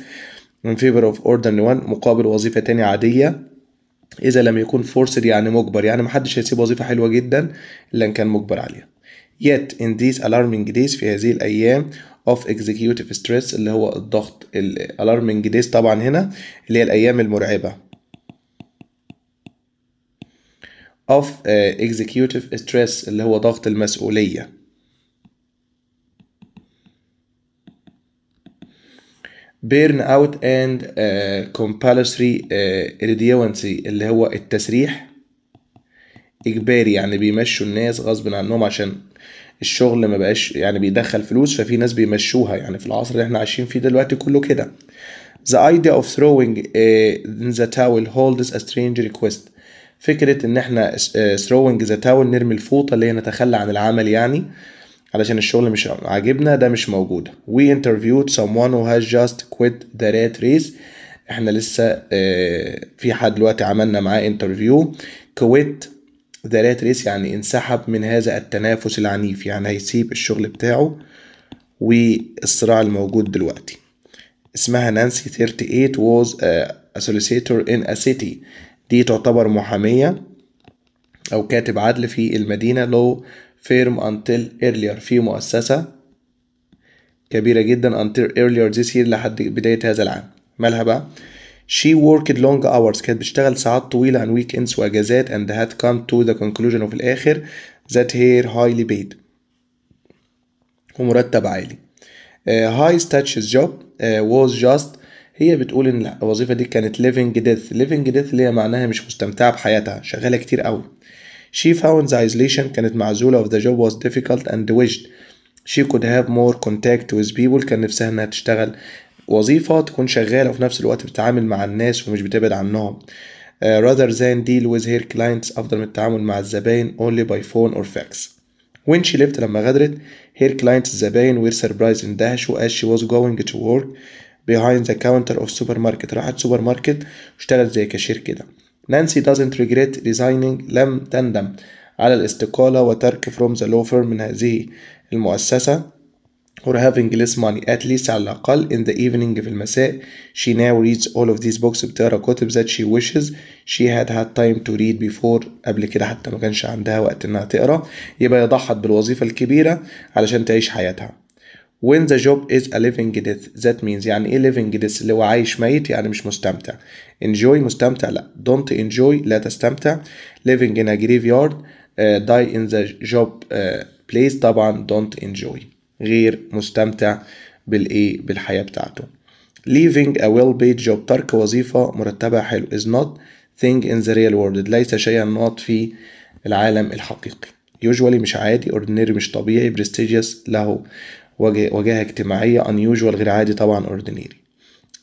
in favor of ordinary one مقابل وظيفة تانية عادية إذا لم يكون forced يعني مجبر يعني محدش هيسيب وظيفة حلوة جدا إلا إن كان مجبر عليها yet in these alarming days في هذه الأيام اوف executive ستريس اللي هو الضغط الالارمنج ديز طبعا هنا اللي هي الايام المرعبه اوف uh, executive ستريس اللي هو ضغط المسؤوليه and uh, compulsory كومبالسري uh, ريديونسي اللي هو التسريح اجباري يعني بيمشوا الناس غصب عنهم عشان الشغل ما بقاش يعني بيدخل فلوس ففي ناس بيمشوها يعني في العصر اللي احنا عايشين فيه دلوقتي كله كده The idea of throwing in the towel holds a strange request فكرة إن إحنا uh, throwing the towel نرمي الفوطة اللي هي نتخلى عن العمل يعني علشان الشغل مش عاجبنا ده مش موجود We interviewed someone who has just quit the rat race إحنا لسه uh, في حد دلوقتي عملنا معاه انترفيو quit ذا رات ريس يعني انسحب من هذا التنافس العنيف يعني هيسيب الشغل بتاعه والصراع الموجود دلوقتي اسمها نانسي 38 was a solicitor in a city دي تعتبر محامية أو كاتب عدل في المدينة لو فيرم until earlier في مؤسسة كبيرة جدا until earlier this year لحد بداية هذا العام مالها بقى She worked long hours كانت بتشتغل ساعات طويلة on weekends وأجازات and had come to the conclusion of الآخر that her highly paid ومرتب عالي uh, high status job uh, was just هي بتقول ان الوظيفه دي كانت living death living death اللي هي معناها مش مستمتعه بحياتها شغاله كتير قوي she found the isolation كانت معزوله of the job was difficult and wished she could have more contact with people كان نفسها انها تشتغل وظيفه تكون شغاله وفي نفس الوقت بتتعامل مع الناس ومش بتبعد عنهم uh, rather than deal with her clients أفضل من التعامل مع الزباين only by phone or fax. When she left لما غادرت her clients الزباين were surprised اندهشوا as she was going to work behind the counter of supermarket راحت سوبر ماركت واشتغلت زي كاشير كده. نانسي doesn't regret resigning لم تندم على الاستقالة وترك from the law firm من هذه المؤسسة or having less money at least على الأقل in the evening في المساء she now reads all of these books بتقرا كتب that she wishes she had had time to read before قبل كده حتى ما كانش عندها وقت إنها تقرا يبقى ضحت بالوظيفة الكبيرة علشان تعيش حياتها when the job is a living death that means يعني ايه living death اللي هو عايش ميت يعني مش مستمتع enjoy مستمتع لا don't enjoy لا تستمتع living in a graveyard uh, die in the job uh, place طبعا don't enjoy غير مستمتع بالايه بالحياه بتاعته leaving a well paid job ترك وظيفه مرتبه حلو is not thing in the real world ليس شيئا not في العالم الحقيقي usually مش عادي ordinary مش طبيعي prestigious له وجهة اجتماعية unusual غير عادي طبعا ordinary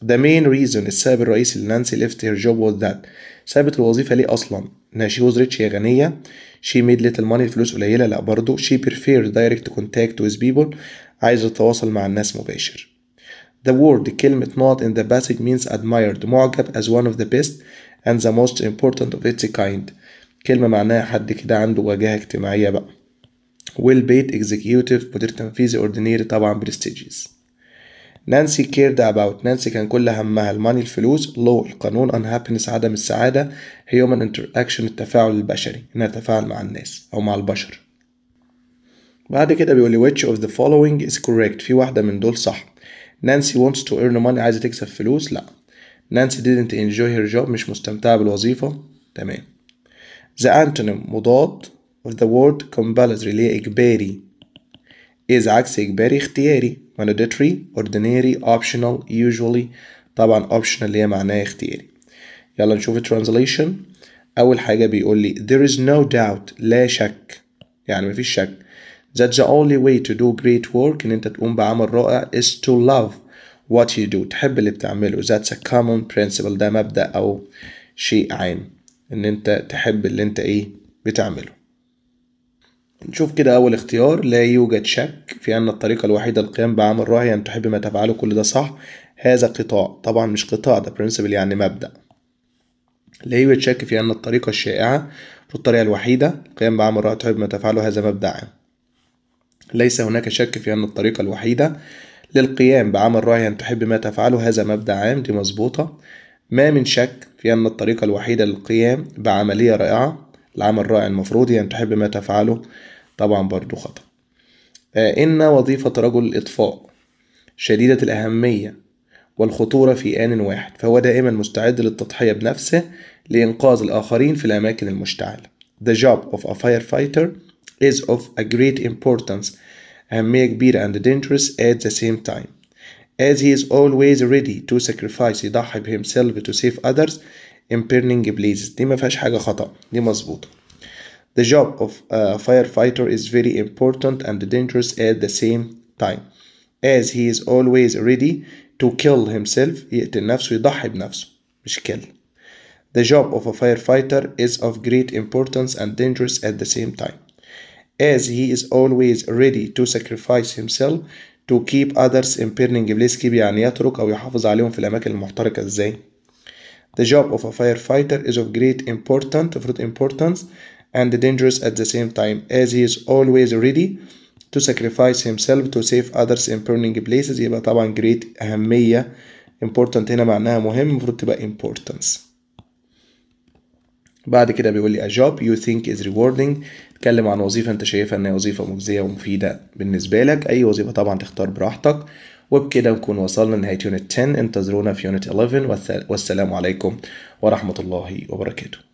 The main reason السبب الرئيسي لنانسي left her job was that سابت الوظيفة ليه أصلا؟ إنها she هي غنية she made little money الفلوس قليله لا برضه she preferred direct contact with people عايز يتواصل مع الناس مباشر The word كلمة not in the passage means admired معجب as one of the best and the most important of its kind كلمة معناها حد كده عنده وجاهة اجتماعية بقى will paid executive مدير تنفيذي ordinary طبعا prestigious نانسي كيرد اباوت نانسي كان كل همها الماني الفلوس لو القانون ان هابينس عدم السعاده هيومن انتراكشن التفاعل البشري انها تتفاعل مع الناس او مع البشر بعد كده بيقول لي which of the following is correct في واحده من دول صح نانسي wants to earn money عايزه تكسب فلوس لا نانسي didn't enjoy her job مش مستمتعه بالوظيفه تمام the antonym مضاد of the word compulsory اللي هي اجباري is عكس اجباري اختياري mandatory ordinary optional usually طبعا optional اللي هي معناها اختياري يلا نشوف الترانزليشن اول حاجه بيقول لي there is no doubt لا شك يعني مفيش شك that the only way to do great work ان انت تقوم بعمل رائع is to love what you do تحب اللي بتعمله that's a common principle ده مبدأ او شيء عام ان انت تحب اللي انت ايه بتعمله نشوف كده أول اختيار لا يوجد شك في أن الطريقة الوحيدة للقيام بعمل راهي أن تحب ما تفعله كل ده صح هذا قطاع طبعا مش قطاع ده برنسبل يعني مبدأ لا يوجد شك في أن الطريقة الشائعة الطريقة الوحيدة القيام بعمل راهي تحب ما تفعله هذا مبدأ عام ليس هناك شك في أن الطريقة الوحيدة للقيام بعمل راهي أن تحب ما تفعله هذا مبدأ عام دي مظبوطة ما من شك في أن الطريقة الوحيدة للقيام بعملية رائعة العمل الرائع المفروض أن تحب ما تفعله طبعا برضو خطأ آه، إن وظيفة رجل الإطفاء شديدة الأهمية والخطورة في آن واحد فهو دائما مستعد للتضحية بنفسه لإنقاذ الآخرين في الأماكن المشتعلة The job of a firefighter is of a great importance أهمية كبيرة and dangerous at the same time as he is always ready to sacrifice يضحي بhimself to save others in burning places دي ما فيهاش حاجة خطأ دي مظبوطة The job of a firefighter is very important and dangerous at the same time as he is always ready to kill himself يقتل نفسه يضحي بنفسه مش kill The job of a firefighter is of great importance and dangerous at the same time as he is always ready to sacrifice himself to keep others in burning The job of a firefighter is of great important, of great importance and dangerous at the same time as he is always ready to sacrifice himself to save others in burning places يبقى طبعا great أهمية important هنا معناها مهم المفروض تبقى importance بعد كده بيقول لي a job you think is rewarding اتكلم عن وظيفة انت شايفها انها وظيفة مجزية ومفيدة بالنسبة لك اي وظيفة طبعا تختار براحتك وبكده نكون وصلنا لنهاية يونت 10 انتظرونا في يونت 11 والسلام عليكم ورحمة الله وبركاته